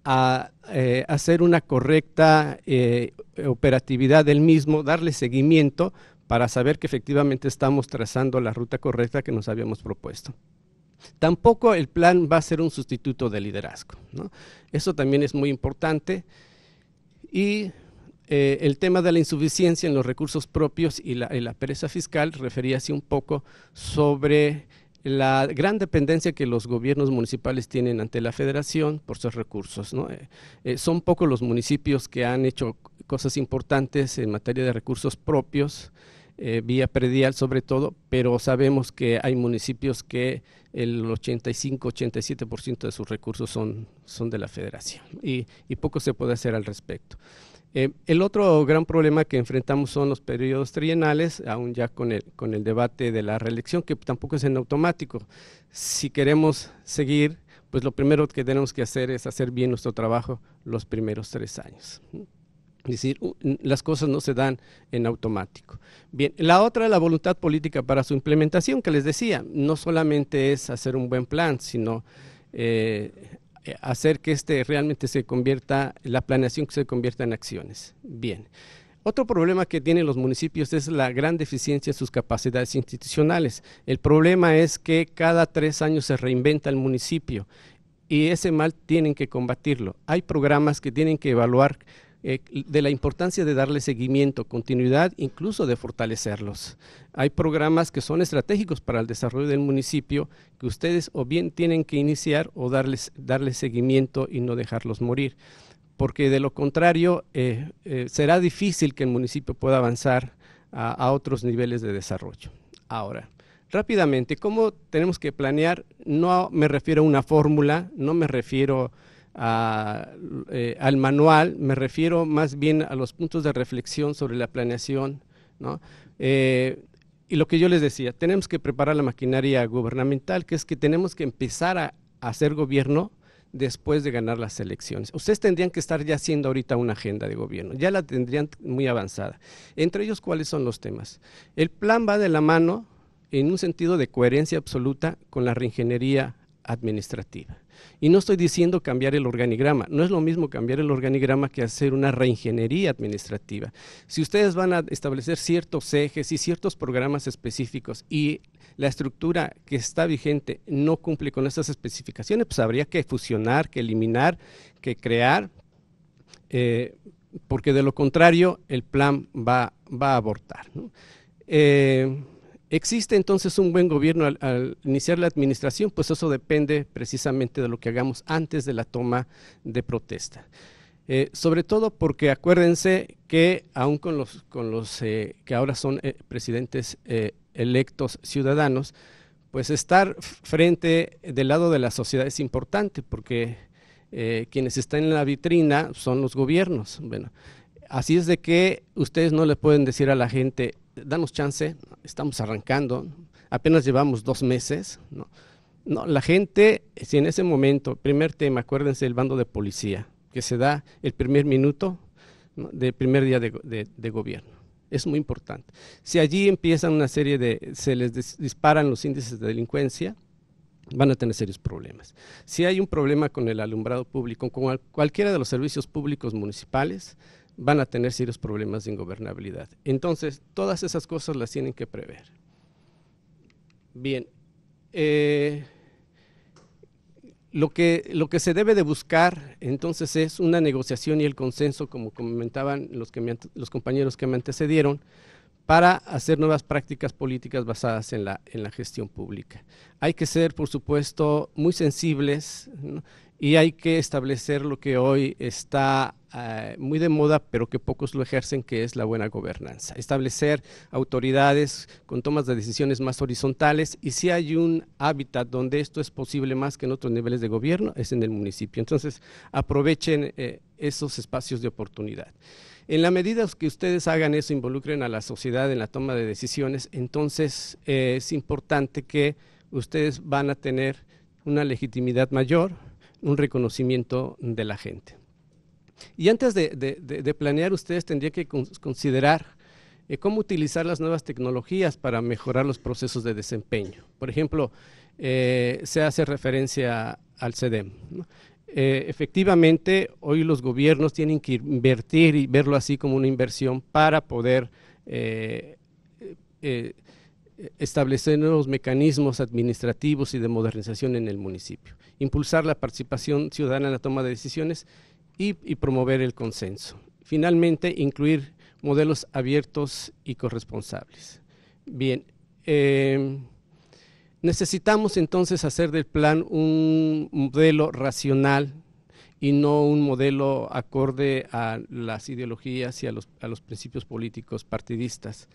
a eh, hacer una correcta eh, operatividad del mismo, darle seguimiento para saber que efectivamente estamos trazando la ruta correcta que nos habíamos propuesto. Tampoco el plan va a ser un sustituto de liderazgo. Eso también es muy importante. Y eh, el tema de la insuficiencia en los recursos propios y la, y la pereza fiscal refería así un poco sobre la gran dependencia que los gobiernos municipales tienen ante la federación por sus recursos. Eh, eh, son pocos los municipios que han hecho cosas importantes en materia de recursos propios, eh, vía predial sobre todo, pero sabemos que hay municipios que el 85-87% de sus recursos son, de la federación y poco se puede hacer al respecto. Eh, el otro gran problema que enfrentamos son los periodos trienales, aún ya con el, con el debate de la reelección, que tampoco es en automático. Si queremos seguir, pues lo primero que tenemos que hacer es hacer bien nuestro trabajo los primeros tres años. Es decir, las cosas no se dan en automático. Bien, la otra la voluntad política para su implementación, que les decía, no solamente es hacer un buen plan, sino eh, eh, hacer que este realmente se convierta, la planeación que se convierta en acciones. Bien. Otro problema que tienen los municipios es la gran deficiencia en sus capacidades institucionales. El problema es que cada tres años se reinventa el municipio y ese mal tienen que combatirlo. Hay programas que tienen que evaluar eh, de la importancia de darle seguimiento, continuidad, incluso de fortalecerlos. Hay programas que son estratégicos para el desarrollo del municipio que ustedes o bien tienen que iniciar o darles, seguimiento y no dejarlos morir, porque de lo contrario eh, eh, será difícil que el municipio pueda avanzar a, a otros niveles de desarrollo. Ahora, rápidamente, ¿cómo tenemos que planear? No me refiero a una fórmula, no me refiero eh, al manual, me refiero más bien a los puntos de reflexión sobre la planeación. Eh, y lo que yo les decía, tenemos que preparar la maquinaria gubernamental, que es que tenemos que empezar a, a hacer gobierno después de ganar las elecciones. Ustedes tendrían que estar ya haciendo ahorita una agenda de gobierno, ya la tendrían muy avanzada. Entre ellos, ¿cuáles son los temas? El plan va de la mano en un sentido de coherencia absoluta con la reingeniería administrativa. Y no estoy diciendo cambiar el organigrama, no es lo mismo cambiar el organigrama que hacer una reingeniería administrativa. Si ustedes van a establecer ciertos ejes y ciertos programas específicos y la estructura que está vigente no cumple con esas especificaciones, pues habría que fusionar, que eliminar, que crear, eh, porque de lo contrario el plan va, a abortar. Eh, ¿Existe entonces un buen gobierno al, iniciar la administración? Pues eso depende precisamente de lo que hagamos antes de la toma de protesta. Eh, sobre todo porque acuérdense que aún con los, eh, que ahora son eh, presidentes electos ciudadanos, pues estar frente del lado de la sociedad es importante porque quienes están en la vitrina son los gobiernos. Bueno, así es de que ustedes no le pueden decir a la gente, danos chance, estamos arrancando, apenas llevamos dos meses. ¿no? la gente, si en ese momento, primer tema, acuérdense el bando de policía, que se da el primer minuto del primer día de, gobierno. Es muy importante. Si allí empiezan una serie de, se les disparan los índices de delincuencia, van a tener serios problemas. Si hay un problema con el alumbrado público, con cualquiera de los servicios públicos municipales, van a tener serios problemas de ingobernabilidad. Entonces, todas esas cosas las tienen que prever. Bien, eh, lo, que, lo que se debe de buscar entonces es una negociación y el consenso, como comentaban los, que los compañeros que me antecedieron, para hacer nuevas prácticas políticas basadas en la, en la gestión pública. Hay que ser, por supuesto, muy sensibles y hay que establecer lo que hoy está eh, muy de moda, pero que pocos lo ejercen, que es la buena gobernanza. Establecer autoridades con tomas de decisiones más horizontales y si hay un hábitat donde esto es posible más que en otros niveles de gobierno, es en el municipio. Entonces, aprovechen eh, esos espacios de oportunidad. En la medida que ustedes hagan eso, involucren a la sociedad en la toma de decisiones, entonces eh, es importante que ustedes van a tener una legitimidad mayor, un reconocimiento de la gente. Y antes de, planear, ustedes tendrían que considerar eh, cómo utilizar las nuevas tecnologías para mejorar los procesos de desempeño. Por ejemplo, eh, se hace referencia al CEDEM. Eh, efectivamente, hoy los gobiernos tienen que invertir y verlo así como una inversión para poder establecer nuevos mecanismos administrativos y de modernización en el municipio, impulsar la participación ciudadana en la toma de decisiones y, promover el consenso. Finalmente, incluir modelos abiertos y corresponsables. Bien, em, necesitamos entonces hacer del plan un modelo racional y no un modelo acorde a las ideologías y a los, principios políticos partidistas.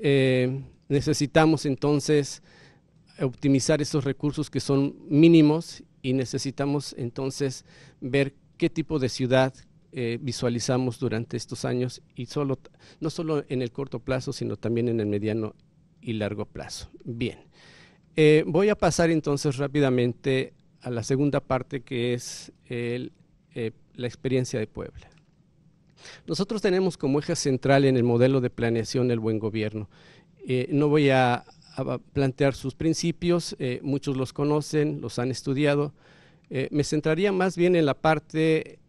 Em, Necesitamos entonces optimizar esos recursos que son mínimos y necesitamos entonces ver qué tipo de ciudad eh, visualizamos durante estos años y solo, no solo en el corto plazo, sino también en el mediano y largo plazo. Bien, eh, voy a pasar entonces rápidamente a la segunda parte que es eh, la experiencia de Puebla. Nosotros tenemos como eje central en el modelo de planeación el buen gobierno eh, no voy a, plantear sus principios, eh, muchos los conocen, los han estudiado. Eh, me centraría más bien en la parte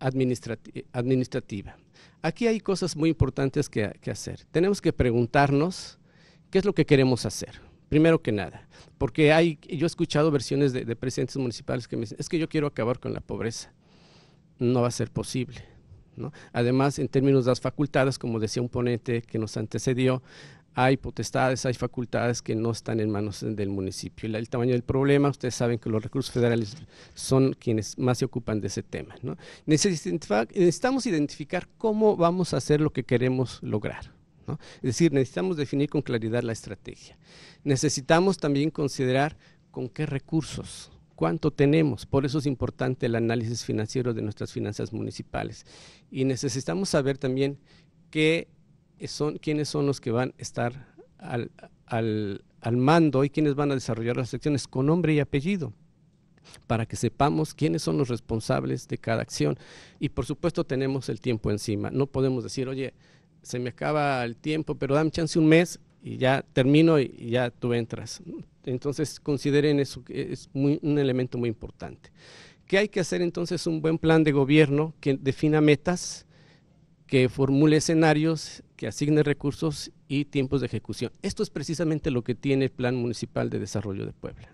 administrativa. Aquí hay cosas muy importantes que, hacer. Tenemos que preguntarnos qué es lo que queremos hacer primero que nada, porque hay, yo he escuchado versiones de, de, presidentes municipales que me dicen, es que yo quiero acabar con la pobreza. No va a ser posible. Además, en términos de las facultades, como decía un ponente que nos antecedió, hay potestades, hay facultades que no están en manos del municipio. El, tamaño del problema, ustedes saben que los recursos federales son quienes más se ocupan de ese tema. Necesitamos identificar cómo vamos a hacer lo que queremos lograr. Es decir, necesitamos definir con claridad la estrategia. Necesitamos también considerar con qué recursos cuánto tenemos. Por eso es importante el análisis financiero de nuestras finanzas municipales. Y necesitamos saber también qué son, quiénes son los que van a estar al, al mando y quiénes van a desarrollar las acciones con nombre y apellido para que sepamos quiénes son los responsables de cada acción. Y por supuesto tenemos el tiempo encima. No podemos decir, oye, se me acaba el tiempo, pero dame chance un mes y ya termino y ya tú entras. Entonces consideren eso que es un elemento muy importante. ¿Qué hay que hacer entonces? Un buen plan de gobierno que defina metas, que formule escenarios, que asigne recursos y tiempos de ejecución. Esto es precisamente lo que tiene el Plan Municipal de Desarrollo de Puebla.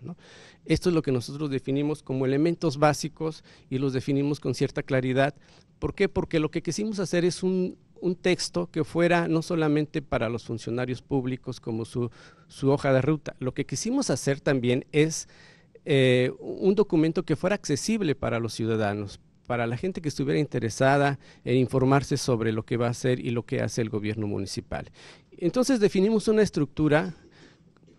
Esto es lo que nosotros definimos como elementos básicos y los definimos con cierta claridad. ¿Por qué? Porque lo que quisimos hacer es un un texto que fuera no solamente para los funcionarios públicos como su, hoja de ruta. Lo que quisimos hacer también es eh, un documento que fuera accesible para los ciudadanos, para la gente que estuviera interesada en informarse sobre lo que va a hacer y lo que hace el gobierno municipal. Entonces definimos una estructura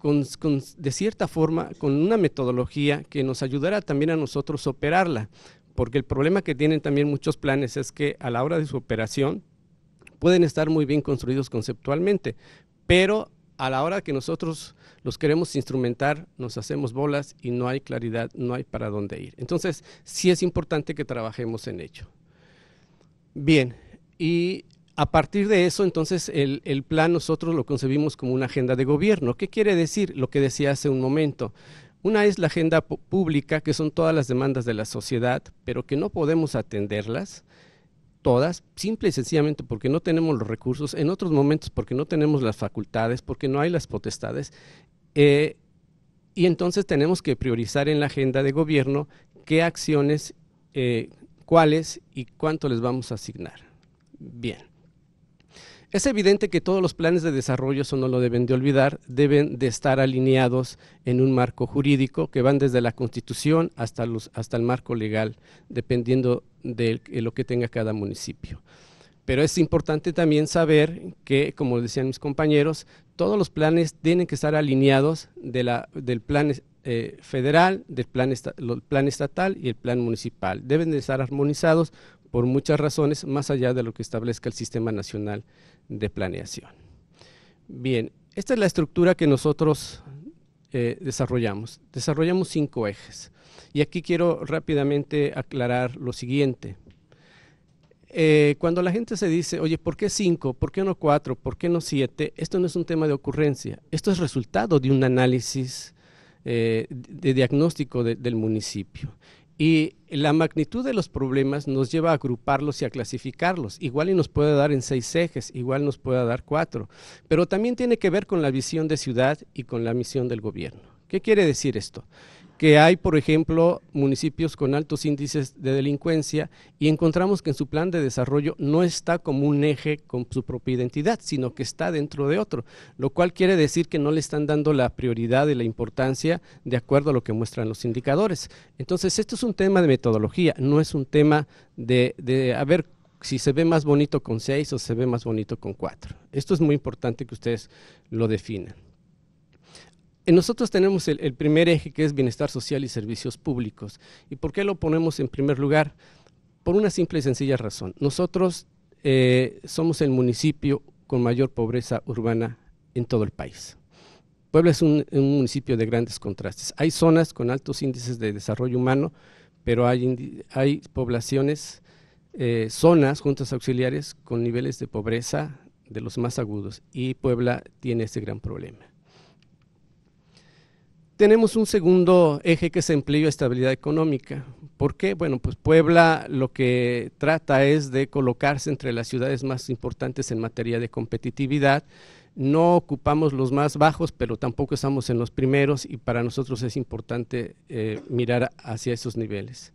de cierta forma, con una metodología que nos ayudara también a nosotros operarla, porque el problema que tienen también muchos planes es que a la hora de su operación pueden estar muy bien construidos conceptualmente, pero a la hora que nosotros los queremos instrumentar, nos hacemos bolas y no hay claridad, no hay para dónde ir. Entonces, sí es importante que trabajemos en ello. Bien, y a partir de eso, entonces, el, el, plan nosotros lo concebimos como una agenda de gobierno. ¿Qué quiere decir lo que decía hace un momento? Una es la agenda pública, que son todas las demandas de la sociedad, pero que no podemos atenderlas todas, simple y sencillamente porque no tenemos los recursos, en otros momentos porque no tenemos las facultades, porque no hay las potestades, eh, y entonces tenemos que priorizar en la agenda de gobierno qué acciones, eh, cuáles y cuánto les vamos a asignar. Bien. Es evidente que todos los planes de desarrollo, eso no lo deben de olvidar, deben de estar alineados en un marco jurídico que van desde la Constitución hasta, los, hasta el marco legal, dependiendo de lo que tenga cada municipio. Pero es importante también saber que, como decían mis compañeros, todos los planes tienen que estar alineados del plan eh, federal, del plan, plan estatal y el plan municipal. Deben de estar armonizados por muchas razones, más allá de lo que establezca el Sistema Nacional de Planeación. Bien, esta es la estructura que nosotros eh, desarrollamos. Desarrollamos cinco ejes. Y aquí quiero rápidamente aclarar lo siguiente. Eh, cuando la gente se dice, oye, ¿por qué cinco? ¿Por qué no cuatro? ¿Por qué no siete? Esto no es un tema de ocurrencia. Esto es resultado de un análisis eh, de diagnóstico del municipio. Y la magnitud de los problemas nos lleva a agruparlos y a clasificarlos. Igual y nos puede dar en seis ejes, igual nos puede dar cuatro. Pero también tiene que ver con la visión de ciudad y con la misión del gobierno. ¿Qué quiere decir esto? que hay, por ejemplo, municipios con altos índices de delincuencia y encontramos que en su plan de desarrollo no está como un eje con su propia identidad, sino que está dentro de otro, lo cual quiere decir que no le están dando la prioridad y la importancia de acuerdo a lo que muestran los indicadores. Entonces, esto es un tema de metodología, no es un tema de, de a ver si se ve más bonito con seis o se ve más bonito con cuatro. Esto es muy importante que ustedes lo definan. Eh, nosotros tenemos el, primer eje que es bienestar social y servicios públicos. ¿Y por qué lo ponemos en primer lugar? Por una simple y sencilla razón. Nosotros eh, somos el municipio con mayor pobreza urbana en todo el país. Puebla es un, municipio de grandes contrastes. Hay zonas con altos índices de desarrollo humano, pero hay, poblaciones, eh, zonas, juntas auxiliares, con niveles de pobreza de los más agudos y Puebla tiene ese gran problema. Tenemos un segundo eje que es empleo y estabilidad económica. ¿Por qué? Bueno, pues Puebla lo que trata es de colocarse entre las ciudades más importantes en materia de competitividad. No ocupamos los más bajos, pero tampoco estamos en los primeros y para nosotros es importante eh, mirar hacia esos niveles.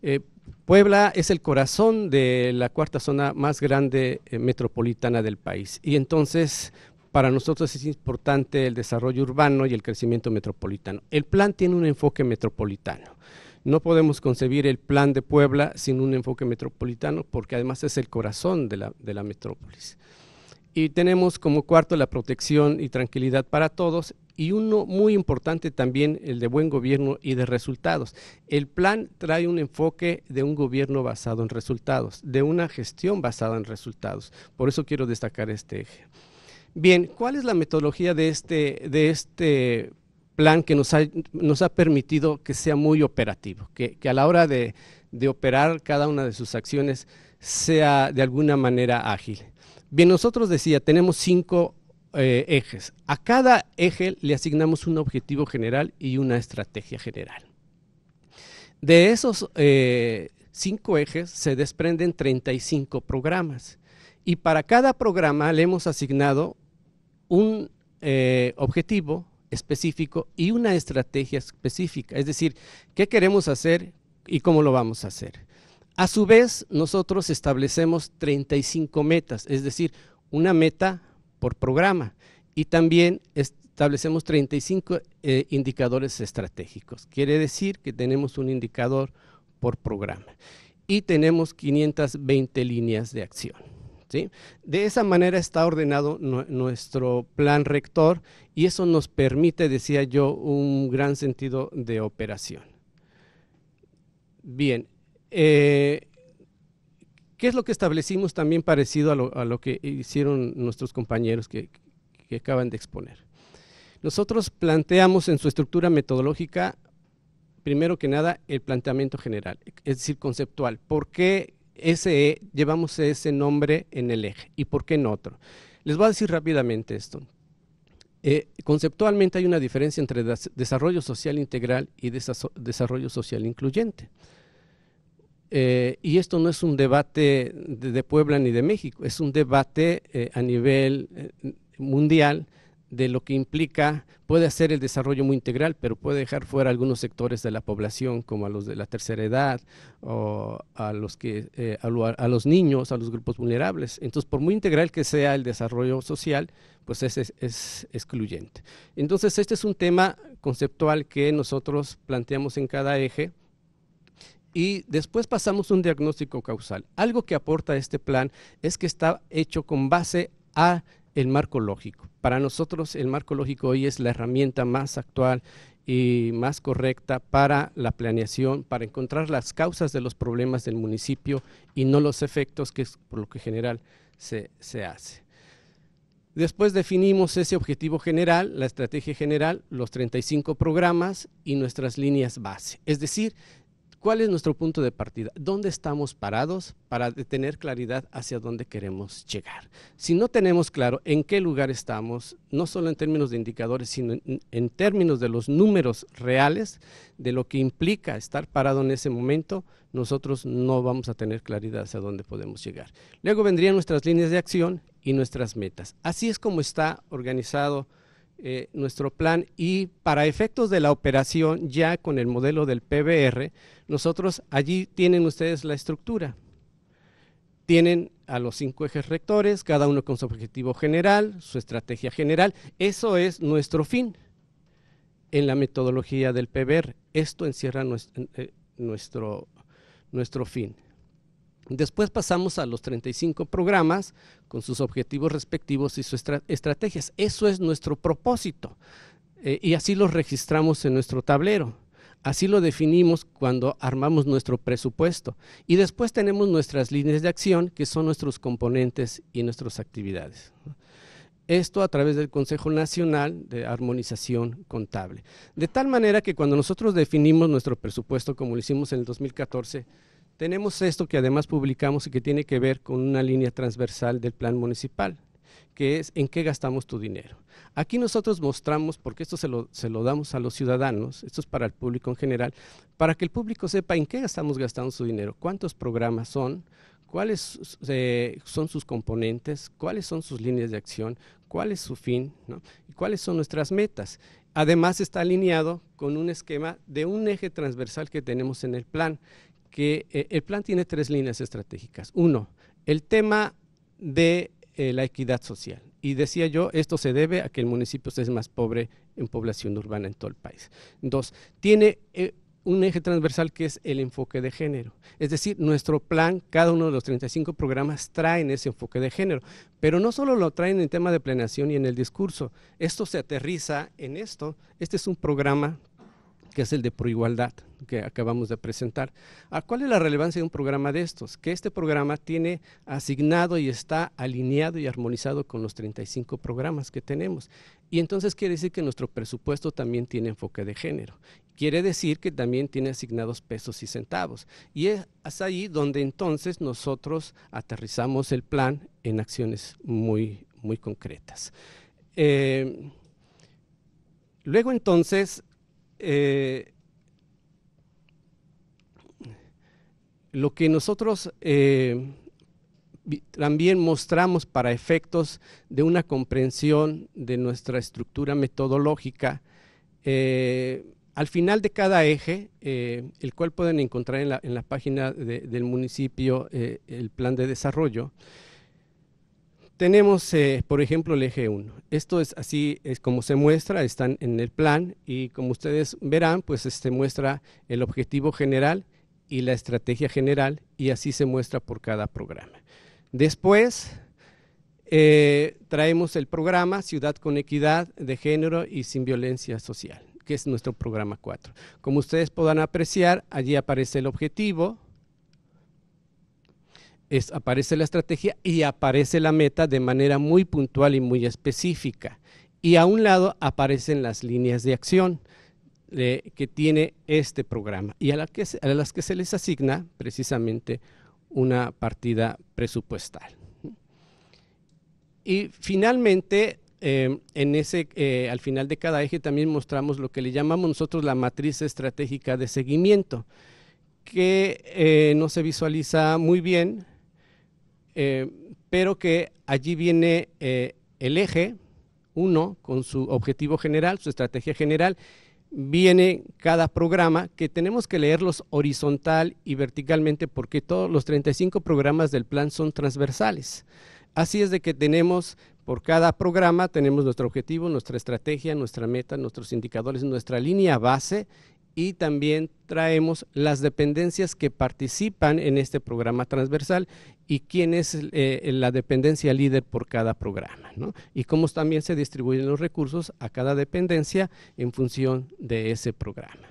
Eh, Puebla es el corazón de la cuarta zona más grande eh, metropolitana del país y entonces para nosotros es importante el desarrollo urbano y el crecimiento metropolitano. El plan tiene un enfoque metropolitano. No podemos concebir el plan de Puebla sin un enfoque metropolitano porque además es el corazón de la, metrópolis. Y tenemos como cuarto la protección y tranquilidad para todos y uno muy importante también el de buen gobierno y de resultados. El plan trae un enfoque de un gobierno basado en resultados, de una gestión basada en resultados. Por eso quiero destacar este eje. Bien, ¿cuál es la metodología de este, de este plan que nos ha, nos ha permitido que sea muy operativo, que, a la hora de, operar cada una de sus acciones sea de alguna manera ágil? Bien, nosotros decía, tenemos cinco eh, ejes. A cada eje le asignamos un objetivo general y una estrategia general. De esos eh, cinco ejes se desprenden 35 programas y para cada programa le hemos asignado un eh, objetivo específico y una estrategia específica, es decir, qué queremos hacer y cómo lo vamos a hacer. A su vez, nosotros establecemos 35 metas, es decir, una meta por programa y también establecemos 35 eh, indicadores estratégicos. Quiere decir que tenemos un indicador por programa y tenemos 520 líneas de acción. De esa manera está ordenado nuestro plan rector y eso nos permite, decía yo, un gran sentido de operación. Bien, eh, ¿qué es lo que establecimos también parecido a lo, que hicieron nuestros compañeros que, que acaban de exponer? Nosotros planteamos en su estructura metodológica primero que nada, el planteamiento general, es decir, conceptual. ¿Por qué ese llevamos ese nombre en el eje. ¿Y por qué en otro? Les voy a decir rápidamente esto. Eh, conceptualmente hay una diferencia entre desarrollo social integral y desarrollo social incluyente. Eh, y esto no es un debate de, Puebla ni de México, es un debate eh, a nivel mundial de lo que implica, puede hacer el desarrollo muy integral, pero puede dejar fuera algunos sectores de la población, como a los de la tercera edad, o a los, que, eh, a, los niños, a los grupos vulnerables. Entonces, por muy integral que sea el desarrollo social, pues es, es excluyente. Entonces, este es un tema conceptual que nosotros planteamos en cada eje, y después pasamos un diagnóstico causal. Algo que aporta este plan es que está hecho con base a el marco lógico. Para nosotros el marco lógico hoy es la herramienta más actual y más correcta para la planeación, para encontrar las causas de los problemas del municipio y no los efectos, que es por lo que general se, se hace. Después definimos ese objetivo general, la estrategia general, los 35 programas y nuestras líneas base. Es decir, ¿Cuál es nuestro punto de partida? ¿Dónde estamos parados para tener claridad hacia dónde queremos llegar? Si no tenemos claro en qué lugar estamos, no solo en términos de indicadores, sino en, términos de los números reales, de lo que implica estar parado en ese momento, nosotros no vamos a tener claridad hacia dónde podemos llegar. Luego vendrían nuestras líneas de acción y nuestras metas. Así es como está organizado eh, nuestro plan y para efectos de la operación ya con el modelo del PBR, nosotros allí tienen ustedes la estructura. Tienen a los cinco ejes rectores, cada uno con su objetivo general, su estrategia general. Eso es nuestro fin en la metodología del PBR. Esto encierra eh, nuestro, nuestro fin. Después pasamos a los 35 programas con sus objetivos respectivos y sus estrategias. Eso es nuestro propósito eh, y así los registramos en nuestro tablero. Así lo definimos cuando armamos nuestro presupuesto. Y después tenemos nuestras líneas de acción, que son nuestros componentes y nuestras actividades. Esto a través del Consejo Nacional de Armonización Contable. De tal manera que cuando nosotros definimos nuestro presupuesto, como lo hicimos en el 2014, tenemos esto que además publicamos y que tiene que ver con una línea transversal del plan municipal, que es en qué gastamos tu dinero. Aquí nosotros mostramos, porque esto se lo, damos a los ciudadanos, esto es para el público en general, para que el público sepa en qué estamos gastando su dinero, cuántos programas son, cuáles eh, son sus componentes, cuáles son sus líneas de acción, cuál es su fin y cuáles son nuestras metas. Además está alineado con un esquema de un eje transversal que tenemos en el plan, que eh, el plan tiene tres líneas estratégicas. Uno, el tema de eh, la equidad social. Y decía yo, esto se debe a que el municipio es más pobre en población urbana en todo el país. Dos, tiene eh, un eje transversal que es el enfoque de género. Es decir, nuestro plan, cada uno de los 35 programas traen ese enfoque de género, pero no solo lo traen en tema de planeación y en el discurso, esto se aterriza en esto. Este es un programa que es el de Proigualdad, que acabamos de presentar. ¿A ¿Cuál es la relevancia de un programa de estos? Que este programa tiene asignado y está alineado y armonizado con los 35 programas que tenemos. Y entonces quiere decir que nuestro presupuesto también tiene enfoque de género. Quiere decir que también tiene asignados pesos y centavos. Y es ahí donde entonces nosotros aterrizamos el plan en acciones muy, muy concretas. Eh, luego entonces eh, lo que nosotros eh, también mostramos para efectos de una comprensión de nuestra estructura metodológica, eh, al final de cada eje, el cual pueden encontrar en la, página del municipio, el plan de desarrollo, tenemos, eh, por ejemplo, el eje 1. Esto es así, es como se muestra, están en el plan y como ustedes verán, pues se este muestra el objetivo general y la estrategia general y así se muestra por cada programa. Después eh, traemos el programa Ciudad con Equidad de Género y Sin Violencia Social, que es nuestro programa 4. Como ustedes podrán apreciar, allí aparece el objetivo, aparece la estrategia y aparece la meta de manera muy puntual y muy específica. Y a un lado aparecen las líneas de acción eh, que tiene este programa y a, las que se les asigna precisamente una partida presupuestal. Y finalmente, em, en ese, eh, al final de cada eje también mostramos lo que le llamamos nosotros la matriz estratégica de seguimiento, que eh, no se visualiza muy bien, eh, pero que allí viene eh, el eje, uno, con su objetivo general, su estrategia general, viene cada programa que tenemos que leerlos horizontal y verticalmente porque todos los 35 programas del plan son transversales. Así es de que tenemos por cada programa, tenemos nuestro objetivo, nuestra estrategia, nuestra meta, nuestros indicadores, nuestra línea base y también traemos las dependencias que participan en este programa transversal y quién es eh, eh, la dependencia líder por cada programa, ¿no? y cómo también se distribuyen los recursos a cada dependencia en función de ese programa.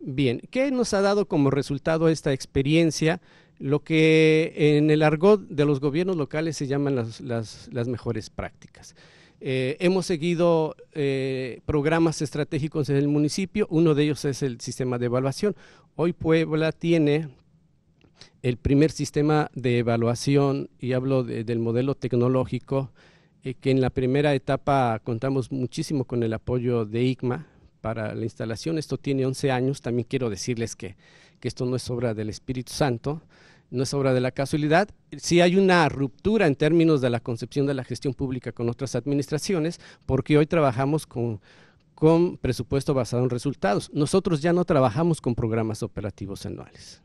Bien, ¿qué nos ha dado como resultado esta experiencia? Lo que en el argot de los gobiernos locales se llaman las, mejores prácticas. Eh, hemos seguido programas estratégicos en el municipio, uno de ellos es el sistema de evaluación. Hoy Puebla tiene el primer sistema de evaluación, y hablo del modelo tecnológico, eh, que en la primera etapa contamos muchísimo con el apoyo de ICMA para la instalación. Esto tiene 11 años, también quiero decirles que, esto no es obra del Espíritu Santo, no es obra de la casualidad. si hay una ruptura en términos de la concepción de la gestión pública con otras administraciones, porque hoy trabajamos con, con presupuesto basado en resultados. Nosotros ya no trabajamos con programas operativos anuales.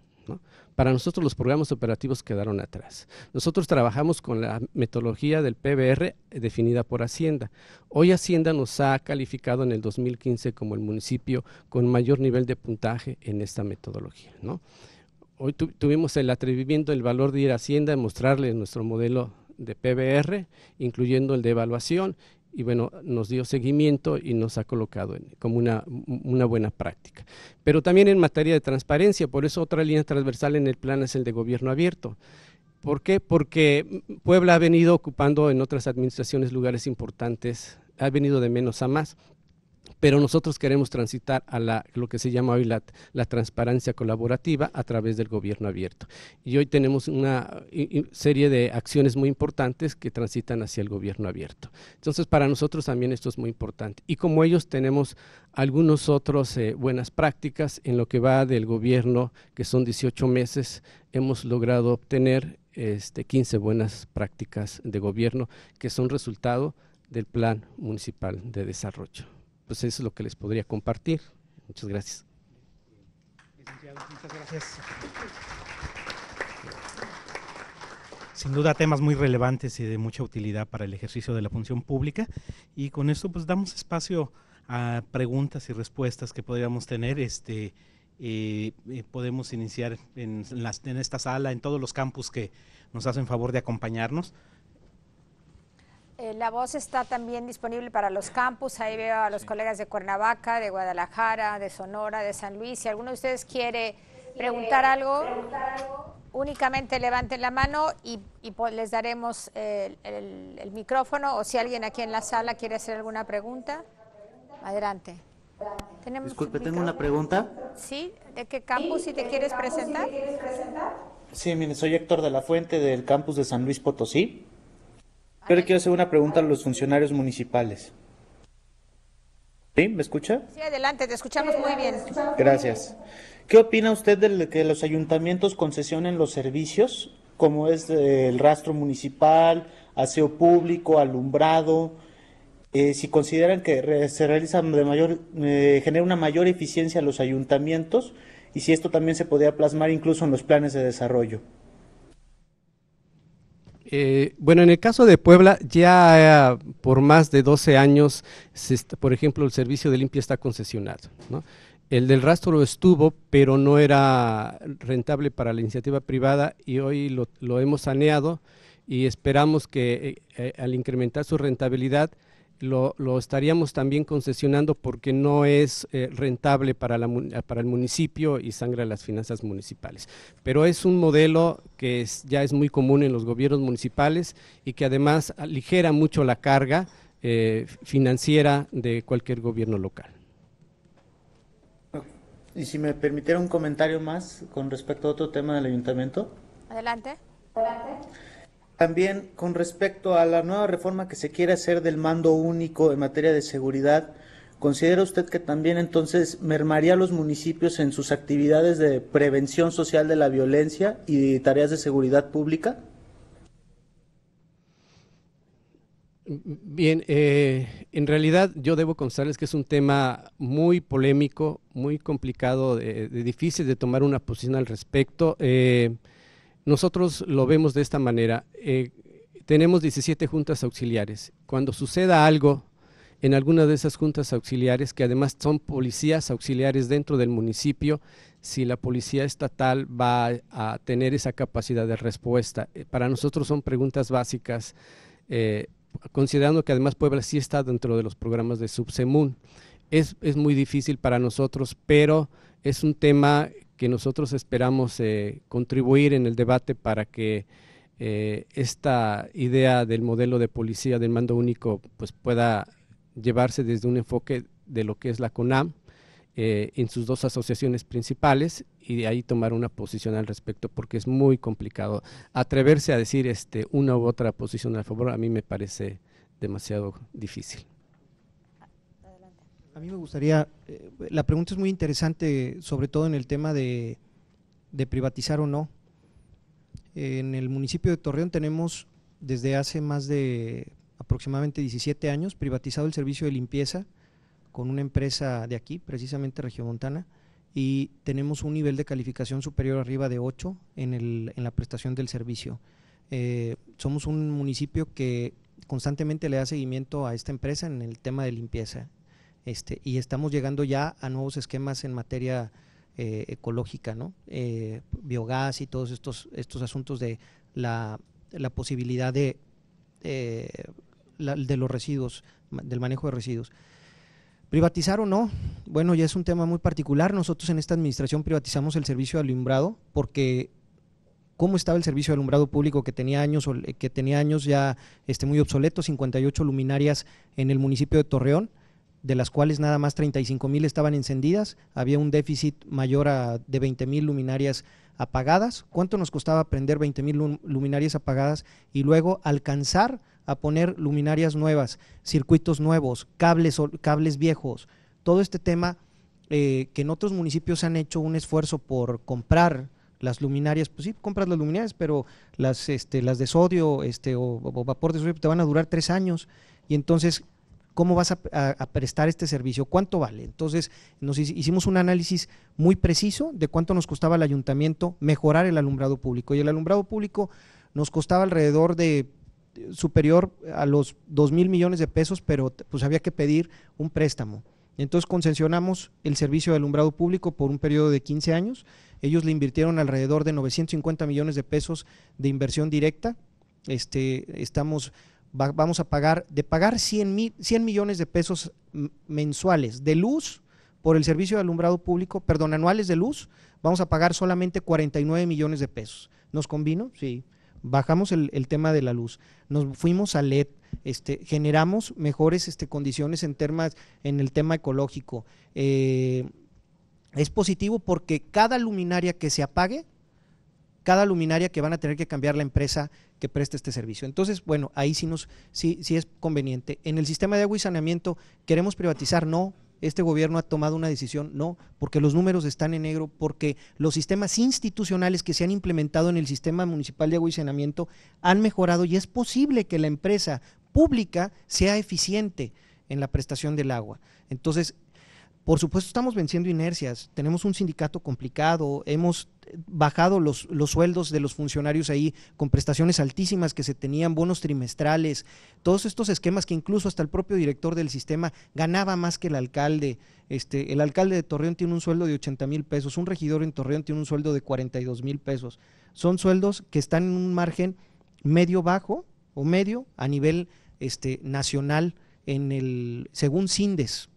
Para nosotros los programas operativos quedaron atrás. Nosotros trabajamos con la metodología del PBR definida por Hacienda. Hoy Hacienda nos ha calificado en el 2015 como el municipio con mayor nivel de puntaje en esta metodología. Hoy tuvimos el atrevimiento, el valor de ir a Hacienda y mostrarles nuestro modelo de PBR, incluyendo el de evaluación, y bueno, nos dio seguimiento y nos ha colocado como una, una, buena práctica. Pero también en materia de transparencia, por eso otra línea transversal en el plan es el de gobierno abierto. ¿Por qué? Porque Puebla ha venido ocupando en otras administraciones lugares importantes, ha venido de menos a más pero nosotros queremos transitar a la, lo que se llama hoy la, transparencia colaborativa a través del gobierno abierto. Y hoy tenemos una serie de acciones muy importantes que transitan hacia el gobierno abierto. Entonces, para nosotros también esto es muy importante. Y como ellos tenemos algunos otros eh, buenas prácticas en lo que va del gobierno, que son 18 meses, hemos logrado obtener este, 15 buenas prácticas de gobierno que son resultado del Plan Municipal de Desarrollo pues eso es lo que les podría compartir. Muchas gracias. Muchas gracias. Sin duda temas muy relevantes y de mucha utilidad para el ejercicio de la función pública. Y con esto pues damos espacio a preguntas y respuestas que podríamos tener. Este, eh, eh, podemos iniciar en, las, en esta sala, en todos los campus que nos hacen favor de acompañarnos. Eh, la voz está también disponible para los campus. Ahí veo a los colegas de Cuernavaca, de Guadalajara, de Sonora, de San Luis. Si alguno de ustedes quiere eh, preguntar algo, únicamente levanten la mano y, pues les daremos el, micrófono. O si alguien aquí en la sala quiere hacer alguna pregunta, adelante. Disculpe, tengo una pregunta. Sí, ¿de qué campus si te quieres presentar? Sí, mire, soy Héctor de la Fuente del campus de San Luis Potosí. Yo quiero hacer una pregunta a los funcionarios municipales. ¿Sí? ¿Me escucha? Sí, adelante, te escuchamos muy bien. Gracias. ¿Qué opina usted de que los ayuntamientos concesionen los servicios, como es eh, el rastro municipal, aseo público, alumbrado? Eh, si consideran que se realiza de mayor, eh, genera una mayor eficiencia a los ayuntamientos y si esto también se podría plasmar incluso en los planes de desarrollo. Eh, bueno, en el caso de Puebla, ya eh, por más de 12 años, por ejemplo, el servicio de limpia está concesionado. El del rastro lo estuvo, pero no era rentable para la iniciativa privada y hoy lo, hemos saneado y esperamos que eh, al incrementar su rentabilidad, lo, estaríamos también concesionando porque no es eh, rentable para, eh, para el municipio y sangra las finanzas municipales. Pero es un modelo que ya es muy común en los gobiernos municipales y que además aligera mucho la carga eh, financiera de cualquier gobierno local. Y si me permitiera un comentario más con respecto a otro tema del ayuntamiento. Adelante. También con respecto a la nueva reforma que se quiere hacer del mando único en materia de seguridad, ¿considera usted que también entonces mermaría a los municipios en sus actividades de prevención social de la violencia y tareas de seguridad pública? Bien, eh, en realidad yo debo constarles que es un tema muy polémico, muy complicado, eh, de, difícil de tomar una posición al respecto. Eh, nosotros lo vemos de esta manera. Eh, tenemos 17 juntas auxiliares. Cuando suceda algo en alguna de esas juntas auxiliares, que además son policías auxiliares dentro del municipio, si la policía estatal va a tener esa capacidad de respuesta. Eh, para nosotros son preguntas básicas, eh, considerando que además Puebla sí está dentro de los programas de Subsemún, Es, es muy difícil para nosotros, pero es un tema que nosotros esperamos eh, contribuir en el debate para que eh, esta idea del modelo de policía del mando único pues pueda llevarse desde un enfoque de lo que es la CONAM eh, en sus dos asociaciones principales y de ahí tomar una posición al respecto porque es muy complicado. Atreverse a decir este, una u otra posición a favor a mí me parece demasiado difícil. A mí me gustaría, eh, la pregunta es muy interesante, sobre todo en el tema de, privatizar o no. En el municipio de Torreón tenemos desde hace más de aproximadamente 17 años privatizado el servicio de limpieza con una empresa de aquí, precisamente Regiomontana, y tenemos un nivel de calificación superior arriba de 8 en, la prestación del servicio. Eh, somos un municipio que constantemente le da seguimiento a esta empresa en el tema de limpieza este, y estamos llegando ya a nuevos esquemas en materia eh, ecológica, eh, biogás y todos estos, estos asuntos de la, posibilidad de, eh, de los residuos, del manejo de residuos. Privatizar o no, bueno, ya es un tema muy particular. Nosotros en esta administración privatizamos el servicio alumbrado porque cómo estaba el servicio alumbrado público que tenía años que tenía años ya este muy obsoleto, 58 luminarias en el municipio de Torreón de las cuales nada más 35 mil estaban encendidas, había un déficit mayor de 20 mil luminarias apagadas. ¿Cuánto nos costaba prender 20 mil luminarias apagadas y luego alcanzar a poner luminarias nuevas, circuitos nuevos, cables, cables viejos? Todo este tema eh, que en otros municipios se han hecho un esfuerzo por comprar las luminarias, pues sí, compras las luminarias, pero las, este, las de sodio este, o, o vapor de sodio te van a durar tres años y entonces cómo vas a, prestar este servicio, cuánto vale. Entonces, nos hicimos un análisis muy preciso de cuánto nos costaba al ayuntamiento mejorar el alumbrado público. Y el alumbrado público nos costaba alrededor de eh, superior a los 2 mil millones de pesos, pero pues había que pedir un préstamo. Entonces concesionamos el servicio de alumbrado público por un periodo de 15 años. Ellos le invirtieron alrededor de 950 millones de pesos de inversión directa. Este, estamos vamos a pagar, de pagar 100, mil, 100 millones de pesos mensuales de luz por el servicio de alumbrado público, perdón, anuales de luz, vamos a pagar solamente 49 millones de pesos. ¿Nos convino? Sí. Bajamos el, tema de la luz, nos fuimos a LED, este, generamos mejores este, condiciones en, en el tema ecológico. Eh, es positivo porque cada luminaria que se apague cada luminaria que van a tener que cambiar la empresa que presta este servicio. Entonces, bueno, ahí sí, nos, sí, sí es conveniente. En el sistema de agua y saneamiento, ¿queremos privatizar? No. Este gobierno ha tomado una decisión, no, porque los números están en negro, porque los sistemas institucionales que se han implementado en el sistema municipal de agua y saneamiento han mejorado y es posible que la empresa pública sea eficiente en la prestación del agua. Entonces, por supuesto, estamos venciendo inercias. Tenemos un sindicato complicado, hemos bajado los, sueldos de los funcionarios ahí con prestaciones altísimas que se tenían, bonos trimestrales, todos estos esquemas que incluso hasta el propio director del sistema ganaba más que el alcalde. Este, el alcalde de Torreón tiene un sueldo de 80 mil pesos, un regidor en Torreón tiene un sueldo de 42 mil pesos. Son sueldos que están en un margen medio bajo o medio a nivel este, nacional en el, según CINDES,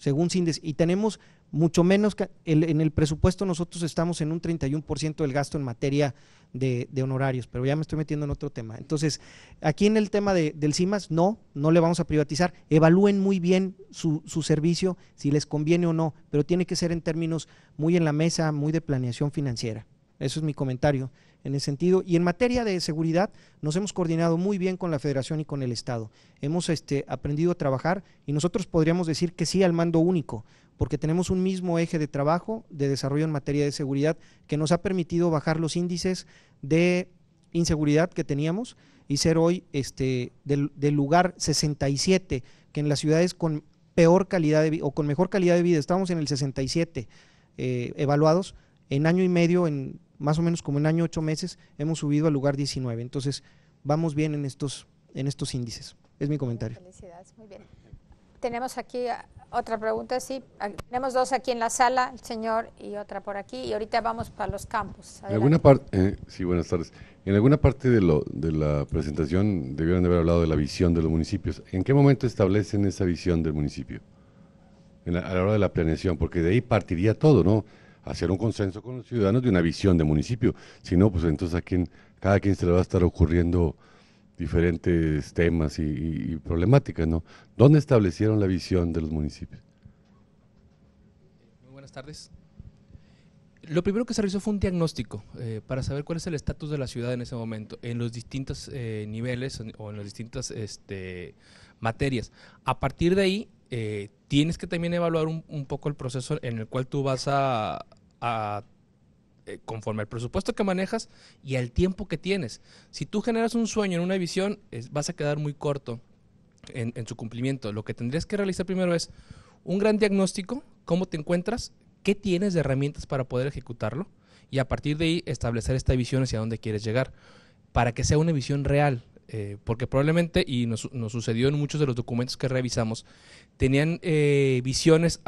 según Sindes, y tenemos mucho menos, en el presupuesto nosotros estamos en un 31% del gasto en materia de, honorarios, pero ya me estoy metiendo en otro tema. Entonces, aquí en el tema de, del CIMAS, no, no le vamos a privatizar. Evalúen muy bien su, su servicio, si les conviene o no, pero tiene que ser en términos muy en la mesa, muy de planeación financiera. Eso es mi comentario en ese sentido. Y en materia de seguridad, nos hemos coordinado muy bien con la Federación y con el Estado. Hemos este, aprendido a trabajar y nosotros podríamos decir que sí al mando único, porque tenemos un mismo eje de trabajo, de desarrollo en materia de seguridad, que nos ha permitido bajar los índices de inseguridad que teníamos y ser hoy este, del, lugar 67, que en las ciudades con peor calidad de vida, o con mejor calidad de vida, estamos en el 67 eh, evaluados, en año y medio, en más o menos como en año, ocho meses, hemos subido al lugar 19. Entonces, vamos bien en estos, en estos índices. Es mi comentario. Felicidades, muy bien. Tenemos aquí eh, otra pregunta, sí. Tenemos dos aquí en la sala, el señor y otra por aquí, y ahorita vamos para los campos. En alguna parte, eh, sí, buenas tardes. En alguna parte de, lo, de la presentación debieron haber hablado de la visión de los municipios. ¿En qué momento establecen esa visión del municipio? a la hora de la planeación, porque de ahí partiría todo, ¿no? hacer un consenso con los ciudadanos de una visión de municipio. Si no, pues entonces a quien, cada quien se le va a estar ocurriendo diferentes temas y, problemáticas, ¿no? ¿Dónde establecieron la visión de los municipios? Muy buenas tardes. Lo primero que se realizó fue un diagnóstico eh, para saber cuál es el estatus de la ciudad en ese momento, en los distintos eh, niveles o en las distintas este, materias. A partir de ahí eh, tienes que también evaluar un, poco el proceso en el cual tú vas a, conformar el eh, conforme presupuesto que manejas y el tiempo que tienes. Si tú generas un sueño en una visión, vas a quedar muy corto en, en su cumplimiento. Lo que tendrías que realizar primero es un gran diagnóstico, cómo te encuentras, qué tienes de herramientas para poder ejecutarlo y a partir de ahí establecer esta visión hacia dónde quieres llegar para que sea una visión real, eh, porque probablemente, y nos, sucedió en muchos de los documentos que revisamos, tenían eh, visiones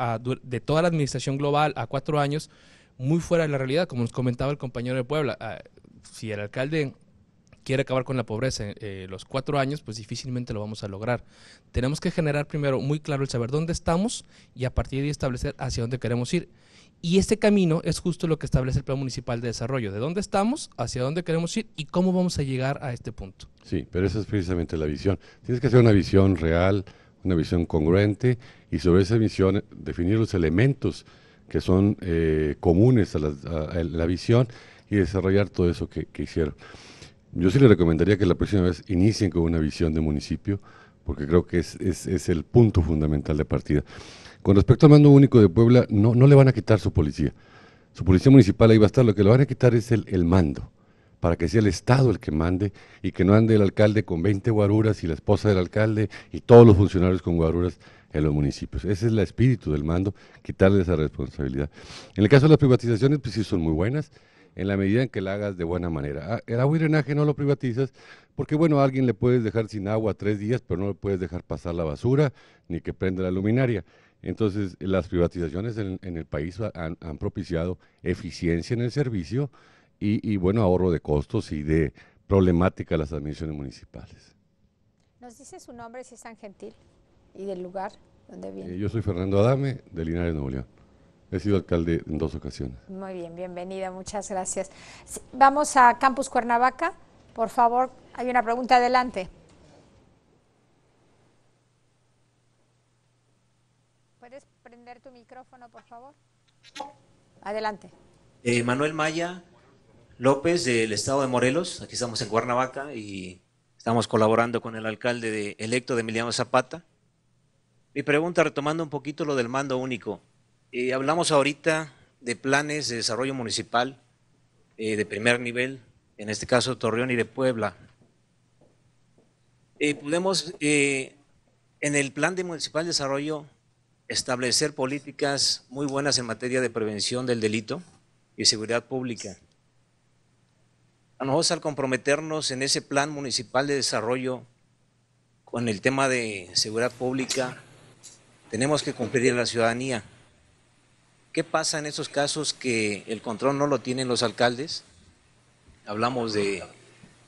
de toda la administración global a cuatro años muy fuera de la realidad, como nos comentaba el compañero de Puebla. Ah, si el alcalde quiere acabar con la pobreza en eh, los cuatro años, pues difícilmente lo vamos a lograr. Tenemos que generar primero muy claro el saber dónde estamos y a partir de ahí establecer hacia dónde queremos ir. Y este camino es justo lo que establece el Plan Municipal de Desarrollo, de dónde estamos, hacia dónde queremos ir y cómo vamos a llegar a este punto. Sí, pero esa es precisamente la visión. Tienes que hacer una visión real, una visión congruente y sobre esa visión definir los elementos que son eh, comunes a la, visión y desarrollar todo eso que, hicieron. Yo sí le recomendaría que la próxima vez inicien con una visión de municipio, porque creo que es el punto fundamental de partida. Con respecto al mando único de Puebla, no, no le van a quitar su policía. Su policía municipal ahí va a estar, lo que le van a quitar es el, el mando para que sea el Estado el que mande y que no ande el alcalde con 20 guaruras y la esposa del alcalde y todos los funcionarios con guaruras en los municipios. Ese es el espíritu del mando, quitarle esa responsabilidad. En el caso de las privatizaciones, pues sí son muy buenas, en la medida en que la hagas de buena manera. Ah, el agua y drenaje no lo privatizas porque, bueno, a alguien le puedes dejar sin agua tres días, pero no le puedes dejar pasar la basura ni que prenda la luminaria. Entonces, las privatizaciones en, el país han, propiciado eficiencia en el servicio y, bueno, ahorro de costos y de problemática a las administraciones municipales. ¿Nos dice su nombre si es tan gentil y del lugar donde viene? Eh, yo soy Fernando Adame, de Linares, Nuevo León. He sido alcalde en dos ocasiones. Muy bien, bienvenida, muchas gracias. Vamos a Campus Cuernavaca. Por favor, hay una pregunta adelante. tu micrófono, por favor? Adelante. Eh, Manuel Maya López, del estado de Morelos. Aquí estamos en Cuernavaca y estamos colaborando con el alcalde electo de Emiliano Zapata. Mi pregunta, retomando un poquito lo del mando único. Eh, hablamos ahorita de planes de desarrollo municipal eh, de primer nivel, en este caso Torreón y de Puebla. podemos, en el plan de municipal desarrollo, establecer políticas muy buenas en materia de prevención del delito y seguridad pública. A nosotros al comprometernos en ese plan municipal de desarrollo con el tema de seguridad pública, tenemos que cumplir la ciudadanía. ¿Qué pasa en esos casos que el control no lo tienen los alcaldes? Hablamos de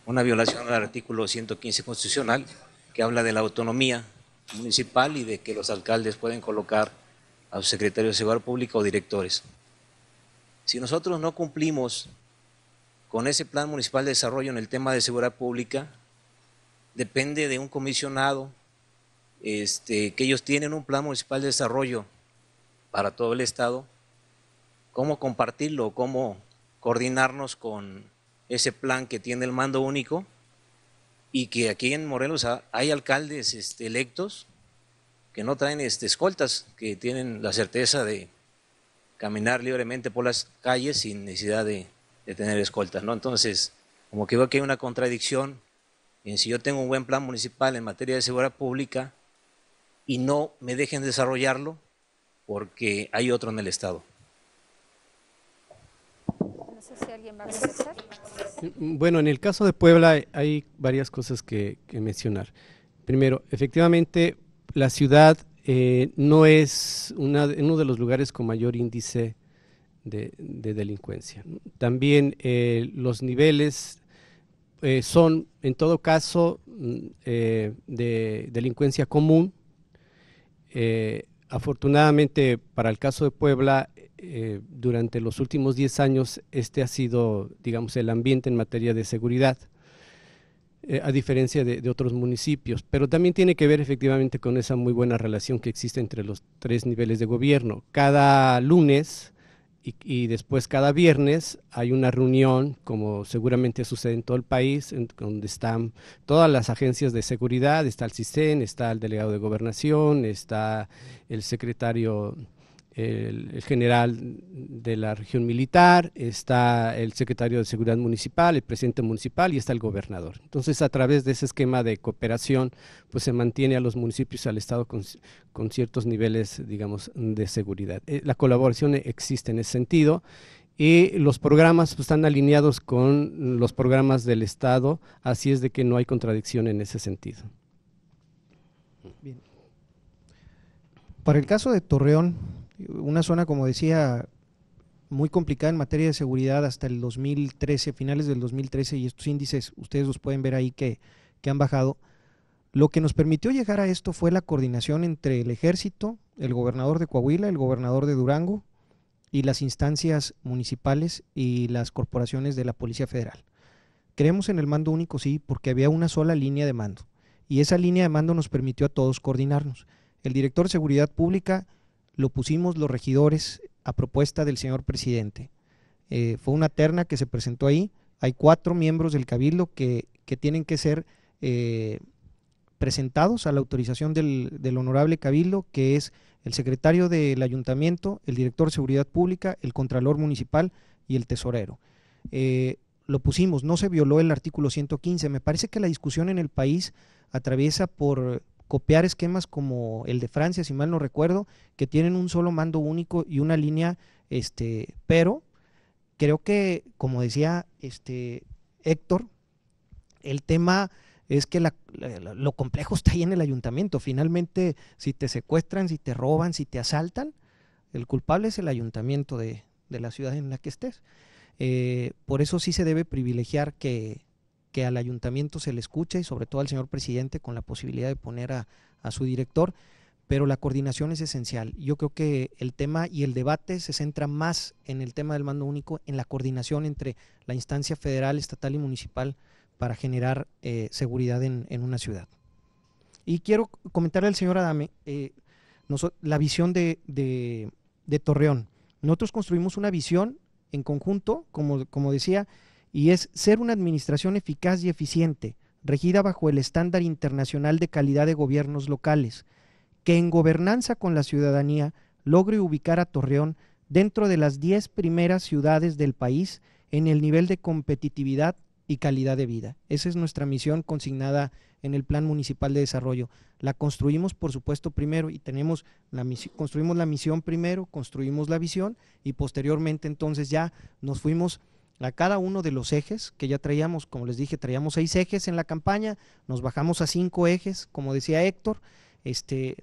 una violación al artículo 115 constitucional que habla de la autonomía municipal y de que los alcaldes pueden colocar a sus secretarios de seguridad pública o directores. Si nosotros no cumplimos con ese plan municipal de desarrollo en el tema de seguridad pública, depende de un comisionado, este, que ellos tienen un plan municipal de desarrollo para todo el Estado, cómo compartirlo, cómo coordinarnos con ese plan que tiene el mando único y que aquí en Morelos hay alcaldes este, electos que no traen este, escoltas, que tienen la certeza de caminar libremente por las calles sin necesidad de, tener escoltas, ¿no? Entonces, como que veo que hay una contradicción en si yo tengo un buen plan municipal en materia de seguridad pública y no me dejen desarrollarlo porque hay otro en el Estado. Mm, bueno, en el caso de Puebla hay varias cosas que, mencionar. Primero, efectivamente, la ciudad eh, no es uno de los lugares con mayor índice de, delincuencia. También eh, los niveles eh, son, en todo caso, mm, de delincuencia común. afortunadamente, para el caso de Puebla, eh, durante los últimos 10 años este ha sido, digamos, el ambiente en materia de seguridad, eh, a diferencia de, otros municipios. Pero también tiene que ver efectivamente con esa muy buena relación que existe entre los tres niveles de gobierno. Cada lunes y, después cada viernes hay una reunión, como seguramente sucede en todo el país, en, donde están todas las agencias de seguridad, está el CISEN, está el delegado de gobernación, está el secretario el, general de la región militar, está el secretario de Seguridad Municipal, el presidente municipal y está el gobernador. Entonces, a través de ese esquema de cooperación, pues se mantiene a los municipios, al Estado con, ciertos niveles, digamos, de seguridad. Eh, la colaboración existe en ese sentido y los programas pues, están alineados con los programas del Estado, así es de que no hay contradicción en ese sentido. Bien. Para el caso de Torreón, una zona, como decía, muy complicada en materia de seguridad hasta el 2013, finales del 2013, y estos índices ustedes los pueden ver ahí que, que han bajado. Lo que nos permitió llegar a esto fue la coordinación entre el ejército, el gobernador de Coahuila, el gobernador de Durango y las instancias municipales y las corporaciones de la Policía Federal. Creemos en el mando único, sí, porque había una sola línea de mando. Y esa línea de mando nos permitió a todos coordinarnos. El director de Seguridad Pública lo pusimos los regidores a propuesta del señor presidente. Eh, fue una terna que se presentó ahí. Hay cuatro miembros del cabildo que, tienen que ser eh, presentados a la autorización del, honorable cabildo, que es el secretario del ayuntamiento, el director de seguridad pública, el contralor municipal y el tesorero. Eh, lo pusimos, no se violó el artículo 115. Me parece que la discusión en el país atraviesa por, copiar esquemas como el de Francia, si mal no recuerdo, que tienen un solo mando único y una línea, este, pero creo que, como decía este, Héctor, el tema es que lo complejo está ahí en el ayuntamiento. Finalmente, si te secuestran, si te roban, si te asaltan, el culpable es el ayuntamiento de, de la ciudad en la que estés. Eh, por eso sí se debe privilegiar que que al ayuntamiento se le escuche y sobre todo al señor presidente con la posibilidad de poner a, su director, pero la coordinación es esencial. Yo creo que el tema y el debate se centra más en el tema del mando único, en la coordinación entre la instancia federal, estatal y municipal para generar eh, seguridad en, una ciudad. Y quiero comentarle al señor Adame eh, la visión de, de, Torreón. Nosotros construimos una visión en conjunto, como, como decía, y es ser una administración eficaz y eficiente, regida bajo el estándar internacional de calidad de gobiernos locales, que en gobernanza con la ciudadanía logre ubicar a Torreón dentro de las 10 primeras ciudades del país en el nivel de competitividad y calidad de vida. Esa es nuestra misión consignada en el Plan Municipal de Desarrollo. La construimos, por supuesto, primero y tenemos la construimos la misión primero, construimos la visión y posteriormente entonces ya nos fuimos a cada uno de los ejes que ya traíamos, como les dije, traíamos seis ejes en la campaña, nos bajamos a cinco ejes, como decía Héctor, este,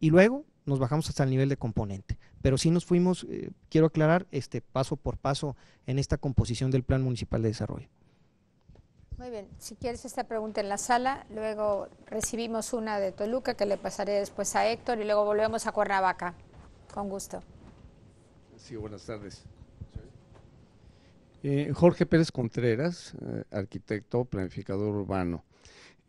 y luego nos bajamos hasta el nivel de componente. Pero sí nos fuimos, eh, quiero aclarar, este, paso por paso en esta composición del Plan Municipal de Desarrollo. Muy bien, si quieres esta pregunta en la sala, luego recibimos una de Toluca que le pasaré después a Héctor y luego volvemos a Cuernavaca. Con gusto. Sí, buenas tardes. Eh, Jorge Pérez Contreras, eh, arquitecto, planificador urbano.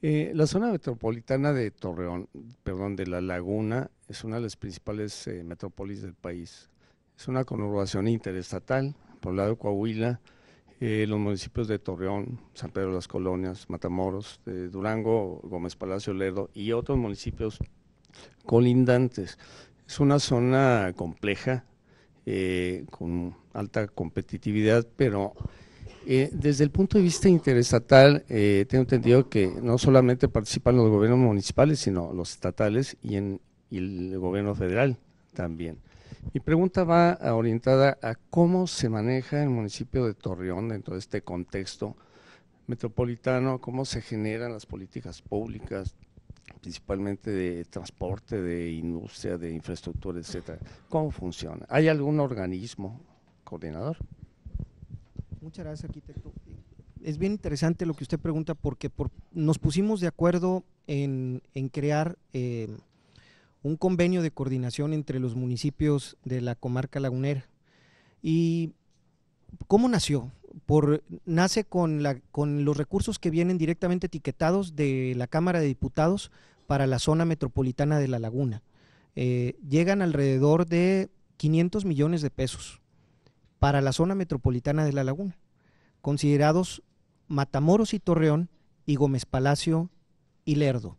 Eh, la zona metropolitana de Torreón, perdón, de La Laguna, es una de las principales metrópolis del país. Es una conurbación interestatal, por el lado Coahuila, los municipios de Torreón, San Pedro de las Colonias, Matamoros, Durango, Gómez Palacio Lerdo y otros municipios colindantes. Es una zona compleja, eh, con alta competitividad, pero eh, desde el punto de vista interestatal, eh, tengo entendido que no solamente participan los gobiernos municipales, sino los estatales y, en, el gobierno federal también. Mi pregunta va orientada a cómo se maneja el municipio de Torreón dentro de este contexto metropolitano, cómo se generan las políticas públicas, principalmente de transporte, de industria, de infraestructura, etcétera. ¿Cómo funciona? ¿Hay algún organismo coordinador? Muchas gracias, arquitecto. Es bien interesante lo que usted pregunta porque nos pusimos de acuerdo en, crear eh, un convenio de coordinación entre los municipios de la comarca lagunera. ¿Y cómo nació? nace con, los recursos que vienen directamente etiquetados de la Cámara de Diputados para la zona metropolitana de La Laguna. Eh, llegan alrededor de 500 millones de pesos para la zona metropolitana de La Laguna, considerados Matamoros y Torreón y Gómez Palacio y Lerdo,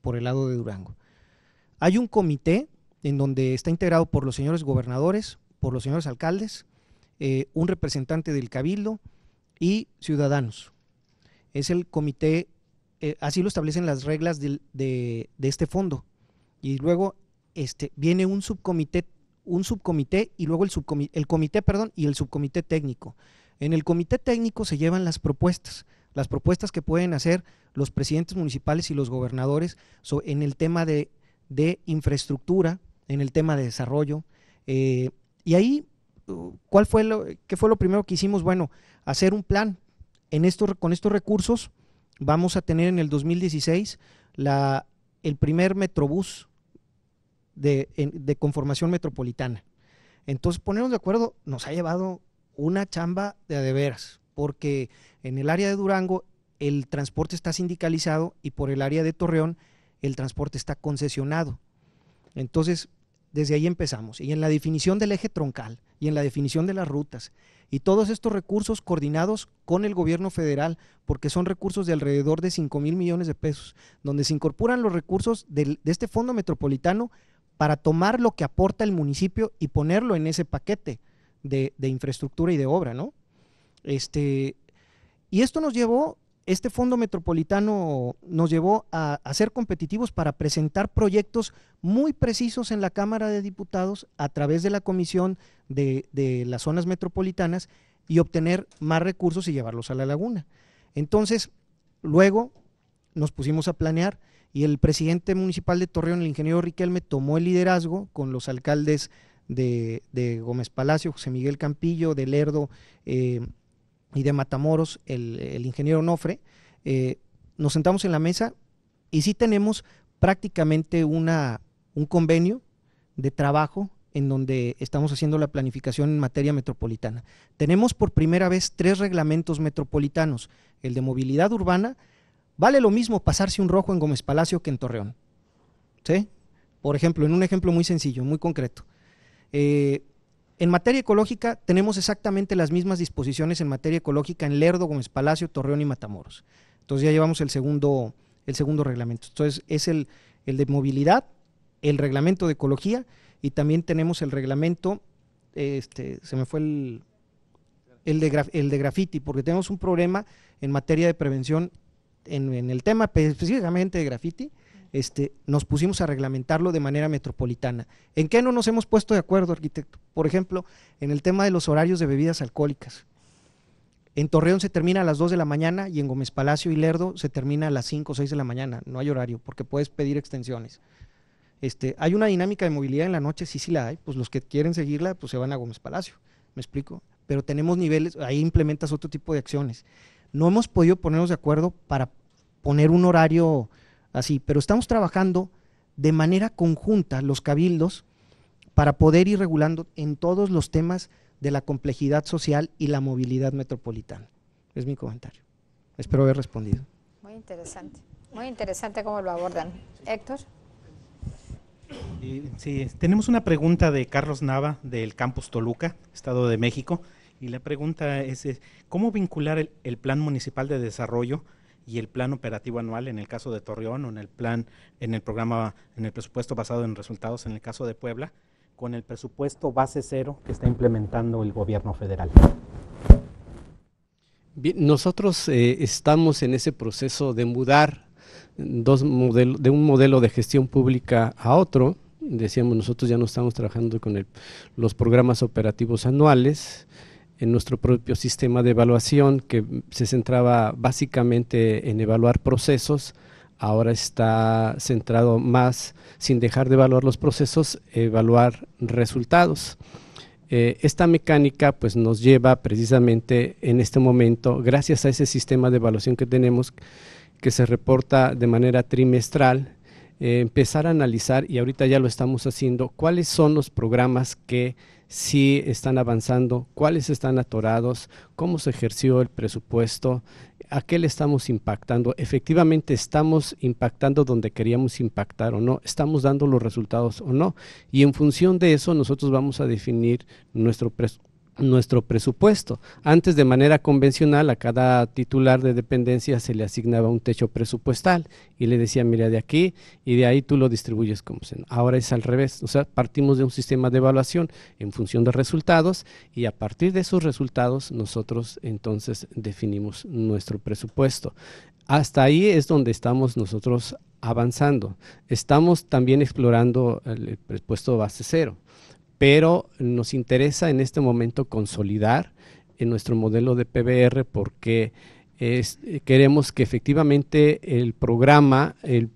por el lado de Durango. Hay un comité en donde está integrado por los señores gobernadores, por los señores alcaldes, eh, un representante del cabildo y ciudadanos. Es el comité, eh, así lo establecen las reglas de, este fondo. Y luego este, viene un subcomité, un subcomité y luego el, subcomité, el comité perdón, y el subcomité técnico. En el comité técnico se llevan las propuestas, las propuestas que pueden hacer los presidentes municipales y los gobernadores en el tema de, infraestructura, en el tema de desarrollo. Eh, y ahí ¿cuál fue lo, qué fue lo primero que hicimos? Bueno, hacer un plan. En con estos recursos vamos a tener en el 2016 la, el primer metrobús de, de conformación metropolitana. Entonces, ponernos de acuerdo nos ha llevado una chamba de adeveras, porque en el área de Durango el transporte está sindicalizado y por el área de Torreón el transporte está concesionado. Entonces, desde ahí empezamos. Y en la definición del eje troncal y en la definición de las rutas. Y todos estos recursos coordinados con el gobierno federal, porque son recursos de alrededor de 5 mil millones de pesos, donde se incorporan los recursos de este fondo metropolitano para tomar lo que aporta el municipio y ponerlo en ese paquete de, de infraestructura y de obra, ¿no? Este, y esto nos llevó este fondo metropolitano nos llevó a, ser competitivos para presentar proyectos muy precisos en la Cámara de Diputados a través de la Comisión de, las Zonas Metropolitanas y obtener más recursos y llevarlos a la laguna. Entonces, luego nos pusimos a planear y el presidente municipal de Torreón, el ingeniero Riquelme, tomó el liderazgo con los alcaldes de, Gómez Palacio, José Miguel Campillo, de Lerdo, eh, y de Matamoros, el, ingeniero Nofre, eh, nos sentamos en la mesa y sí tenemos prácticamente una, un convenio de trabajo en donde estamos haciendo la planificación en materia metropolitana. Tenemos por primera vez tres reglamentos metropolitanos, el de movilidad urbana, vale lo mismo pasarse un rojo en Gómez Palacio que en Torreón. ¿Sí? Por ejemplo, en un ejemplo muy sencillo, muy concreto. Eh, en materia ecológica tenemos exactamente las mismas disposiciones en materia ecológica en Lerdo, Gómez Palacio, Torreón y Matamoros. Entonces ya llevamos el segundo, el segundo reglamento. Entonces es el, de movilidad, el reglamento de ecología y también tenemos el reglamento, este, se me fue el, de, grafiti, el de graffiti, porque tenemos un problema en materia de prevención en, en el tema específicamente de graffiti este, nos pusimos a reglamentarlo de manera metropolitana. ¿En qué no nos hemos puesto de acuerdo, arquitecto? Por ejemplo, en el tema de los horarios de bebidas alcohólicas. En Torreón se termina a las 2 de la mañana y en Gómez Palacio y Lerdo se termina a las 5 o 6 de la mañana. No hay horario porque puedes pedir extensiones. Este, hay una dinámica de movilidad en la noche, sí, sí la hay, pues los que quieren seguirla, pues se van a Gómez Palacio, ¿me explico? Pero tenemos niveles, ahí implementas otro tipo de acciones. No hemos podido ponernos de acuerdo para poner un horario así, pero estamos trabajando de manera conjunta los cabildos para poder ir regulando en todos los temas de la complejidad social y la movilidad metropolitana. Es mi comentario. Espero haber respondido. Muy interesante, muy interesante cómo lo abordan. Héctor. Eh, sí, tenemos una pregunta de Carlos Nava del Campus Toluca, Estado de México, y la pregunta es, ¿cómo vincular el, el Plan Municipal de Desarrollo y el plan operativo anual en el caso de Torreón o en el plan, en el programa, en el presupuesto basado en resultados en el caso de Puebla, con el presupuesto base cero que está implementando el gobierno federal. nosotros eh, estamos en ese proceso de mudar dos de un modelo de gestión pública a otro. Decíamos, nosotros ya no estamos trabajando con los programas operativos anuales, en nuestro propio sistema de evaluación que se centraba básicamente en evaluar procesos, ahora está centrado más, sin dejar de evaluar los procesos, evaluar resultados. Eh, esta mecánica pues, nos lleva precisamente en este momento, gracias a ese sistema de evaluación que tenemos, que se reporta de manera trimestral, eh, empezar a analizar, y ahorita ya lo estamos haciendo, cuáles son los programas que si están avanzando, cuáles están atorados, cómo se ejerció el presupuesto, a qué le estamos impactando. Efectivamente estamos impactando donde queríamos impactar o no, estamos dando los resultados o no. Y en función de eso nosotros vamos a definir nuestro presupuesto, nuestro presupuesto. Antes, de manera convencional, a cada titular de dependencia se le asignaba un techo presupuestal y le decía, mira, de aquí y de ahí tú lo distribuyes como sea. Ahora es al revés, o sea, partimos de un sistema de evaluación en función de resultados y a partir de esos resultados nosotros entonces definimos nuestro presupuesto. Hasta ahí es donde estamos nosotros avanzando. Estamos también explorando el presupuesto base cero pero nos interesa en este momento consolidar en nuestro modelo de PBR porque queremos que efectivamente el programa, el,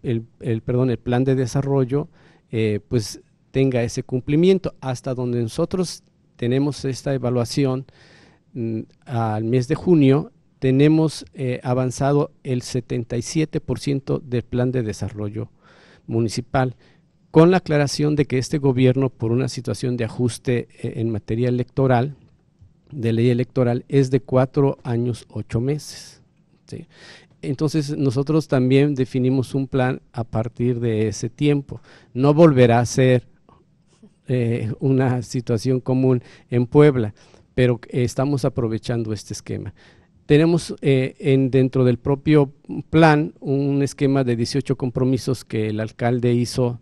perdón, el plan de desarrollo, eh, pues tenga ese cumplimiento. Hasta donde nosotros tenemos esta evaluación mm, al mes de junio, tenemos eh, avanzado el 77% del plan de desarrollo municipal con la aclaración de que este gobierno, por una situación de ajuste eh, en materia electoral, de ley electoral, es de cuatro años, ocho meses. Entonces nosotros también definimos un plan a partir de ese tiempo. No volverá a ser eh, una situación común en Puebla, pero estamos aprovechando este esquema. Tenemos eh, en, dentro del propio plan un esquema de 18 compromisos que el alcalde hizo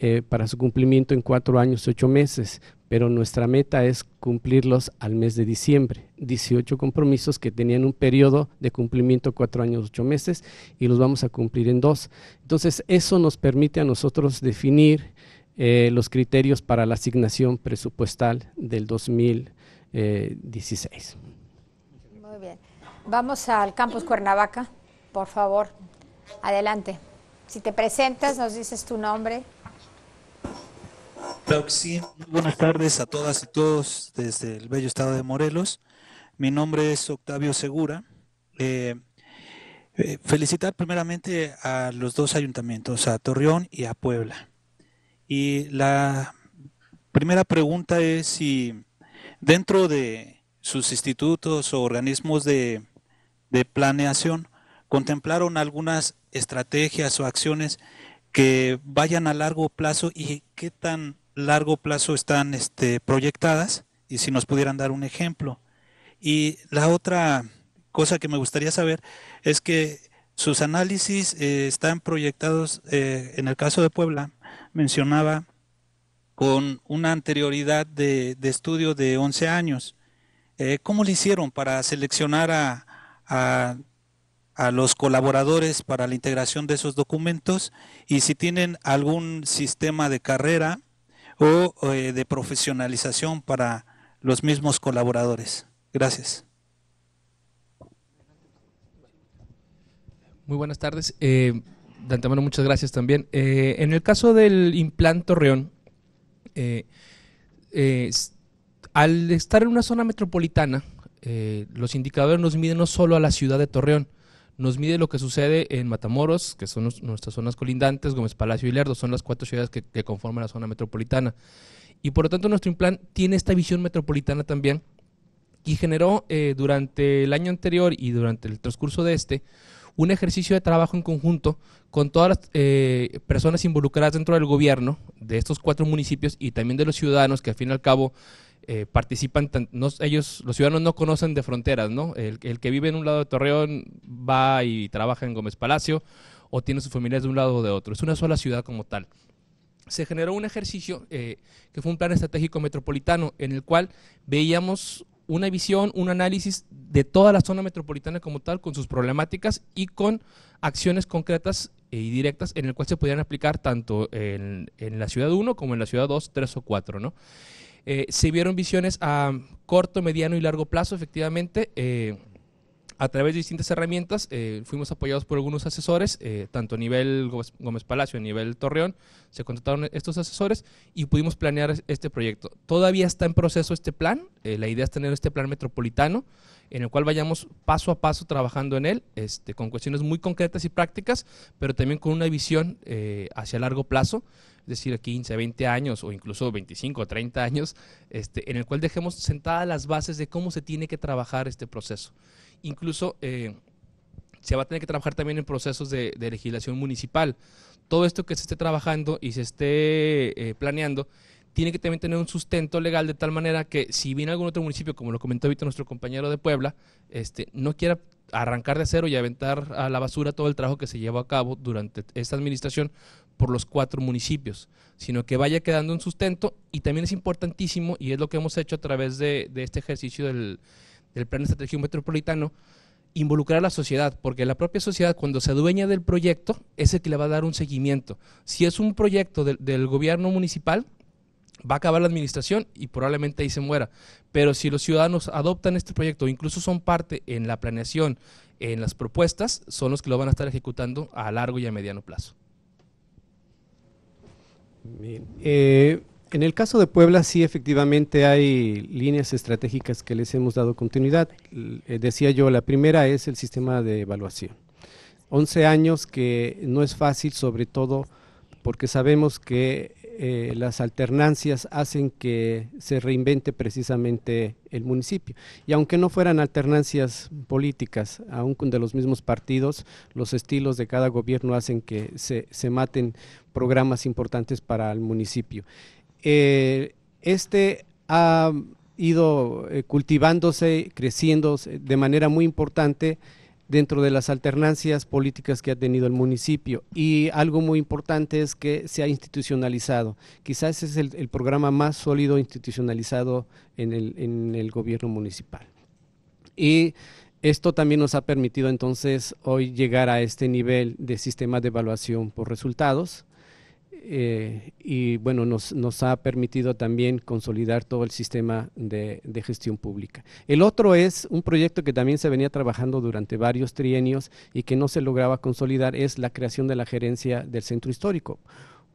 eh, para su cumplimiento en cuatro años, ocho meses, pero nuestra meta es cumplirlos al mes de diciembre. 18 compromisos que tenían un periodo de cumplimiento cuatro años, ocho meses y los vamos a cumplir en dos. Entonces, eso nos permite a nosotros definir eh, los criterios para la asignación presupuestal del 2016. Eh, Muy bien. Vamos al campus Cuernavaca, por favor. Adelante. Si te presentas, nos dices tu nombre sí. buenas tardes a todas y todos desde el bello estado de Morelos. Mi nombre es Octavio Segura. Eh, eh, felicitar primeramente a los dos ayuntamientos, a Torreón y a Puebla. Y la primera pregunta es si dentro de sus institutos o organismos de, de planeación contemplaron algunas estrategias o acciones que vayan a largo plazo y qué tan largo plazo están este, proyectadas y si nos pudieran dar un ejemplo. Y la otra cosa que me gustaría saber es que sus análisis eh, están proyectados, eh, en el caso de Puebla, mencionaba, con una anterioridad de, estudio de 11 años. Eh, ¿Cómo le hicieron para seleccionar a a los colaboradores para la integración de esos documentos y si tienen algún sistema de carrera o eh, de profesionalización para los mismos colaboradores. Gracias. Muy buenas tardes. Eh, de muchas gracias también. Eh, en el caso del implante Torreón, eh, al estar en una zona metropolitana, los indicadores nos miden no solo a la ciudad de Torreón, nos mide lo que sucede en Matamoros, que son nuestras zonas colindantes, Gómez Palacio y Lerdo, son las cuatro ciudades que, conforman la zona metropolitana. Y por lo tanto nuestro plan tiene esta visión metropolitana también y generó eh, durante el año anterior y durante el transcurso de este un ejercicio de trabajo en conjunto con todas las eh, personas involucradas dentro del gobierno de estos cuatro municipios y también de los ciudadanos que al fin y al cabo eh, participan, ellos, los ciudadanos no conocen de fronteras, ¿no? El, que vive en un lado de Torreón va y trabaja en Gómez Palacio o tiene sus familiares de un lado o de otro. Es una sola ciudad como tal. Se generó un ejercicio eh, que fue un plan estratégico metropolitano en el cual veíamos una visión, un análisis de toda la zona metropolitana como tal, con sus problemáticas y con acciones concretas eh, y directas en el cual se podían aplicar tanto en, la ciudad 1 como en la ciudad 2, 3 o 4, ¿no? Eh, se vieron visiones a corto, mediano y largo plazo, efectivamente. Eh, a través de distintas herramientas, eh, fuimos apoyados por algunos asesores, tanto a nivel Gómez, Palacio, a nivel Torreón, se contrataron estos asesores y pudimos planear este proyecto. Todavía está en proceso este plan, la idea es tener este plan metropolitano, en el cual vayamos paso a paso trabajando en él, este, con cuestiones muy concretas y prácticas, pero también con una visión hacia largo plazo es decir, 15, 20 años o incluso 25 30 años, este, en el cual dejemos sentadas las bases de cómo se tiene que trabajar este proceso. Incluso eh, se va a tener que trabajar también en procesos de, legislación municipal. Todo esto que se esté trabajando y se esté eh, planeando tiene que también tener un sustento legal de tal manera que si viene algún otro municipio, como lo comentó ahorita nuestro compañero de Puebla, este, no quiera arrancar de cero y aventar a la basura todo el trabajo que se llevó a cabo durante esta administración, por los cuatro municipios, sino que vaya quedando un sustento y también es importantísimo, y es lo que hemos hecho a través de, este ejercicio del, Plan Estratégico Metropolitano, involucrar a la sociedad, porque la propia sociedad cuando se adueña del proyecto es el que le va a dar un seguimiento. Si es un proyecto del gobierno municipal, va a acabar la administración y probablemente ahí se muera. Pero si los ciudadanos adoptan este proyecto, incluso son parte en la planeación, en las propuestas, son los que lo van a estar ejecutando a largo y a mediano plazo. Eh, en el caso de Puebla, sí, efectivamente hay líneas estratégicas que les hemos dado continuidad. Eh, decía yo, la primera es el sistema de evaluación. 11 años que no es fácil, sobre todo porque sabemos que eh, las alternancias hacen que se reinvente precisamente el municipio. Y aunque no fueran alternancias políticas, aún de los mismos partidos, los estilos de cada gobierno hacen que se, se maten programas importantes para el municipio. Eh, este ha ido eh, cultivándose, creciendo de manera muy importante dentro de las alternancias políticas que ha tenido el municipio. Y algo muy importante es que se ha institucionalizado. Quizás es el, programa más sólido institucionalizado en el, gobierno municipal. Y esto también nos ha permitido entonces hoy llegar a este nivel de sistema de evaluación por resultados, eh, y bueno, nos, nos, ha permitido también consolidar todo el sistema de, de, gestión pública. El otro es un proyecto que también se venía trabajando durante varios trienios y que no se lograba consolidar, es la creación de la gerencia del centro histórico.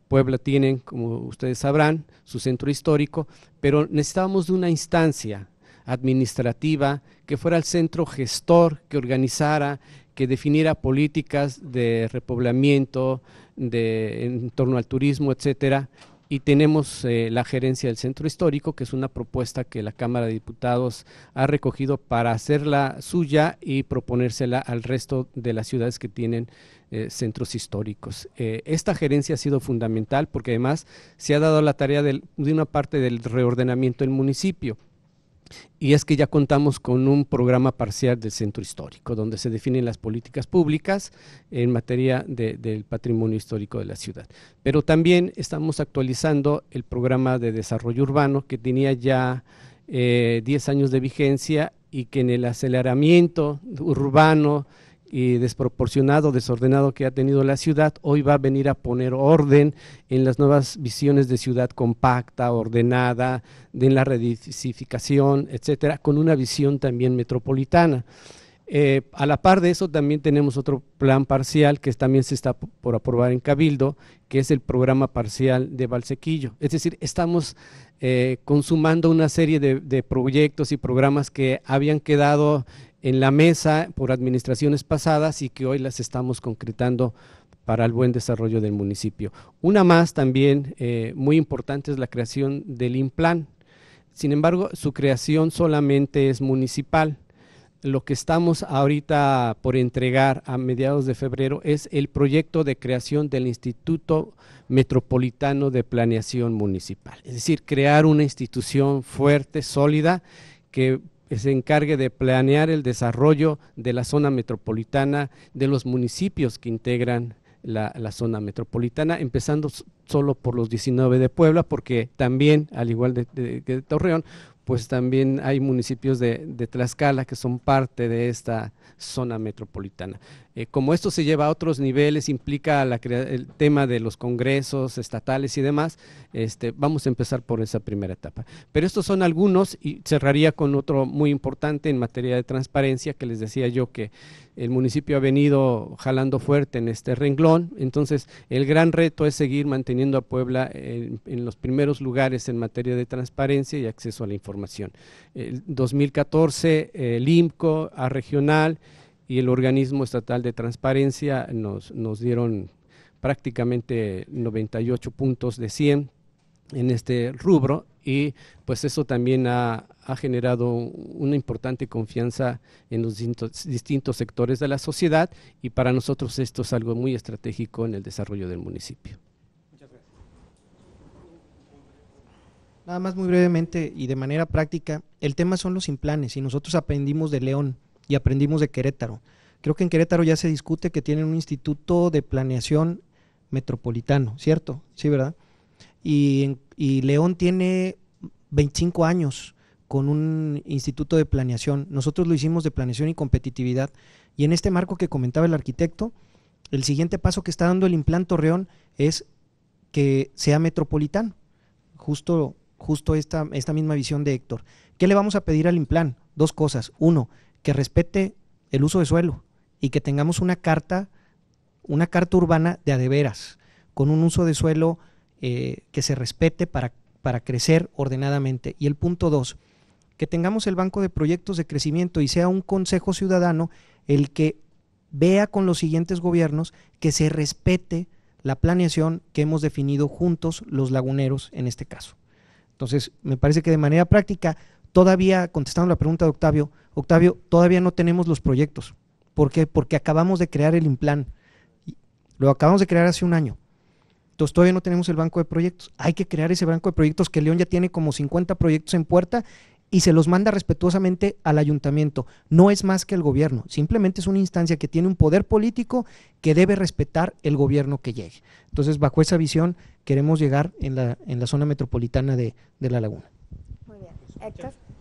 Puebla tiene, como ustedes sabrán, su centro histórico, pero necesitábamos de una instancia administrativa que fuera el centro gestor, que organizara, que definiera políticas de repoblamiento, de, en torno al turismo, etcétera. Y tenemos eh, la gerencia del centro histórico, que es una propuesta que la Cámara de Diputados ha recogido para hacerla suya y proponérsela al resto de las ciudades que tienen eh, centros históricos. Eh, esta gerencia ha sido fundamental porque además se ha dado la tarea de una parte del reordenamiento del municipio y es que ya contamos con un programa parcial del centro histórico, donde se definen las políticas públicas en materia del patrimonio histórico de la ciudad. Pero también estamos actualizando el programa de desarrollo urbano que tenía ya 10 eh, años de vigencia y que en el aceleramiento urbano y desproporcionado, desordenado que ha tenido la ciudad, hoy va a venir a poner orden en las nuevas visiones de ciudad compacta, ordenada, en la redificación, etcétera, con una visión también metropolitana. Eh, a la par de eso también tenemos otro plan parcial que también se está por aprobar en Cabildo, que es el programa parcial de Balsequillo. Es decir, estamos eh, consumando una serie de proyectos y programas que habían quedado en la mesa por administraciones pasadas y que hoy las estamos concretando para el buen desarrollo del municipio. Una más también eh, muy importante es la creación del INPLAN, Sin embargo, su creación solamente es municipal. Lo que estamos ahorita por entregar a mediados de febrero es el proyecto de creación del Instituto Metropolitano de Planeación Municipal. Es decir, crear una institución fuerte, sólida, que se encargue de planear el desarrollo de la zona metropolitana, de los municipios que integran la, zona metropolitana, empezando solo por los 19 de Puebla, porque también, al igual de, de, Torreón, pues también hay municipios de, Tlaxcala que son parte de esta zona metropolitana. Eh, como esto se lleva a otros niveles, implica el tema de los congresos estatales y demás, este, vamos a empezar por esa primera etapa. Pero estos son algunos y cerraría con otro muy importante en materia de transparencia que les decía yo que el municipio ha venido jalando fuerte en este renglón, entonces el gran reto es seguir manteniendo a Puebla en, los primeros lugares en materia de transparencia y acceso a la información. El 2014, el IMCO, a regional, y el organismo estatal de transparencia nos, nos dieron prácticamente 98 puntos de 100 en este rubro y pues eso también ha, generado una importante confianza en los distintos, sectores de la sociedad y para nosotros esto es algo muy estratégico en el desarrollo del municipio. Muchas gracias. Nada más muy brevemente y de manera práctica, el tema son los implanes y nosotros aprendimos de León y aprendimos de Querétaro. Creo que en Querétaro ya se discute que tienen un instituto de planeación metropolitano, ¿cierto? Sí, ¿verdad? Y, León tiene 25 años con un instituto de planeación. Nosotros lo hicimos de planeación y competitividad. Y en este marco que comentaba el arquitecto, el siguiente paso que está dando el Implan Torreón es que sea metropolitano. Justo, justo esta, esta misma visión de Héctor. ¿Qué le vamos a pedir al Implan? Dos cosas. Uno, que respete el uso de suelo y que tengamos una carta, una carta urbana de adeveras, con un uso de suelo eh, que se respete para, para crecer ordenadamente. Y el punto dos, que tengamos el banco de proyectos de crecimiento y sea un consejo ciudadano el que vea con los siguientes gobiernos que se respete la planeación que hemos definido juntos los laguneros en este caso. Entonces, me parece que de manera práctica todavía, contestando la pregunta de Octavio, Octavio, todavía no tenemos los proyectos. ¿Por qué? Porque acabamos de crear el implan. Lo acabamos de crear hace un año. Entonces todavía no tenemos el banco de proyectos. Hay que crear ese banco de proyectos que León ya tiene como 50 proyectos en puerta y se los manda respetuosamente al ayuntamiento. No es más que el gobierno, simplemente es una instancia que tiene un poder político que debe respetar el gobierno que llegue. Entonces, bajo esa visión, queremos llegar en la, en la zona metropolitana de La Laguna.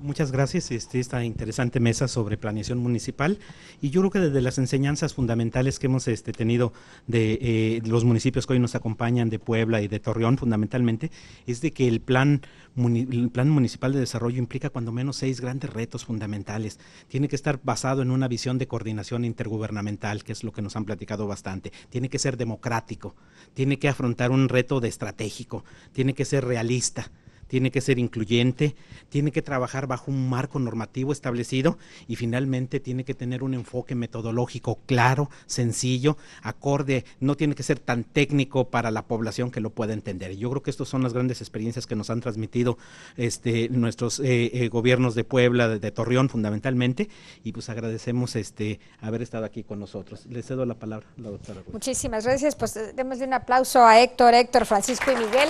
Muchas gracias. Este, esta interesante mesa sobre planeación municipal. Y yo creo que desde las enseñanzas fundamentales que hemos este, tenido de eh, los municipios que hoy nos acompañan, de Puebla y de Torreón, fundamentalmente, es de que el plan, el plan municipal de desarrollo implica cuando menos seis grandes retos fundamentales. Tiene que estar basado en una visión de coordinación intergubernamental, que es lo que nos han platicado bastante. Tiene que ser democrático. Tiene que afrontar un reto de estratégico. Tiene que ser realista tiene que ser incluyente, tiene que trabajar bajo un marco normativo establecido y finalmente tiene que tener un enfoque metodológico claro, sencillo, acorde, no tiene que ser tan técnico para la población que lo pueda entender. Yo creo que estas son las grandes experiencias que nos han transmitido este, nuestros eh, eh, gobiernos de Puebla, de, Torreón fundamentalmente, y pues agradecemos este, haber estado aquí con nosotros. Le cedo la palabra a la doctora. Muchísimas gracias, pues démosle un aplauso a Héctor, Héctor, Francisco y Miguel.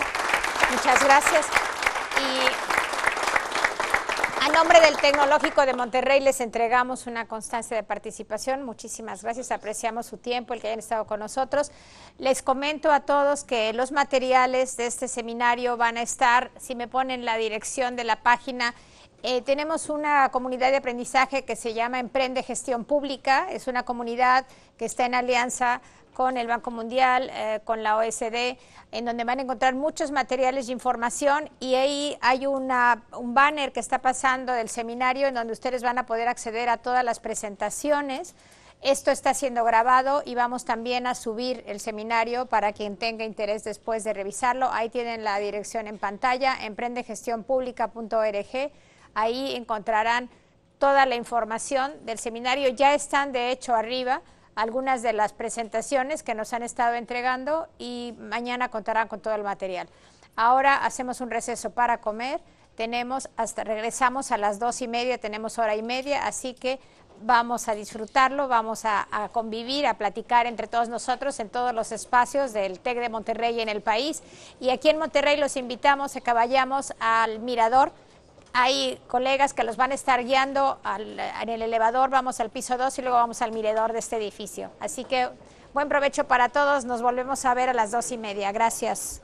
Muchas gracias. Y a nombre del Tecnológico de Monterrey les entregamos una constancia de participación. Muchísimas gracias, apreciamos su tiempo, el que hayan estado con nosotros. Les comento a todos que los materiales de este seminario van a estar, si me ponen la dirección de la página, eh, tenemos una comunidad de aprendizaje que se llama Emprende Gestión Pública. Es una comunidad que está en alianza con el Banco Mundial, eh, con la OSD, en donde van a encontrar muchos materiales de información y ahí hay un banner que está pasando del seminario en donde ustedes van a poder acceder a todas las presentaciones. Esto está siendo grabado y vamos también a subir el seminario para quien tenga interés después de revisarlo. Ahí tienen la dirección en pantalla, emprendegestiónpública.org. Ahí encontrarán toda la información del seminario. Ya están, de hecho, arriba algunas de las presentaciones que nos han estado entregando y mañana contarán con todo el material. Ahora hacemos un receso para comer. Tenemos hasta regresamos a las dos y media, tenemos hora y media, así que vamos a disfrutarlo, vamos a, convivir, a platicar entre todos nosotros en todos los espacios del TEC de Monterrey en el país. Y aquí en Monterrey los invitamos a que al Mirador hay colegas que los van a estar guiando al, en el elevador, vamos al piso 2 y luego vamos al mirador de este edificio. Así que buen provecho para todos, nos volvemos a ver a las dos y media. Gracias.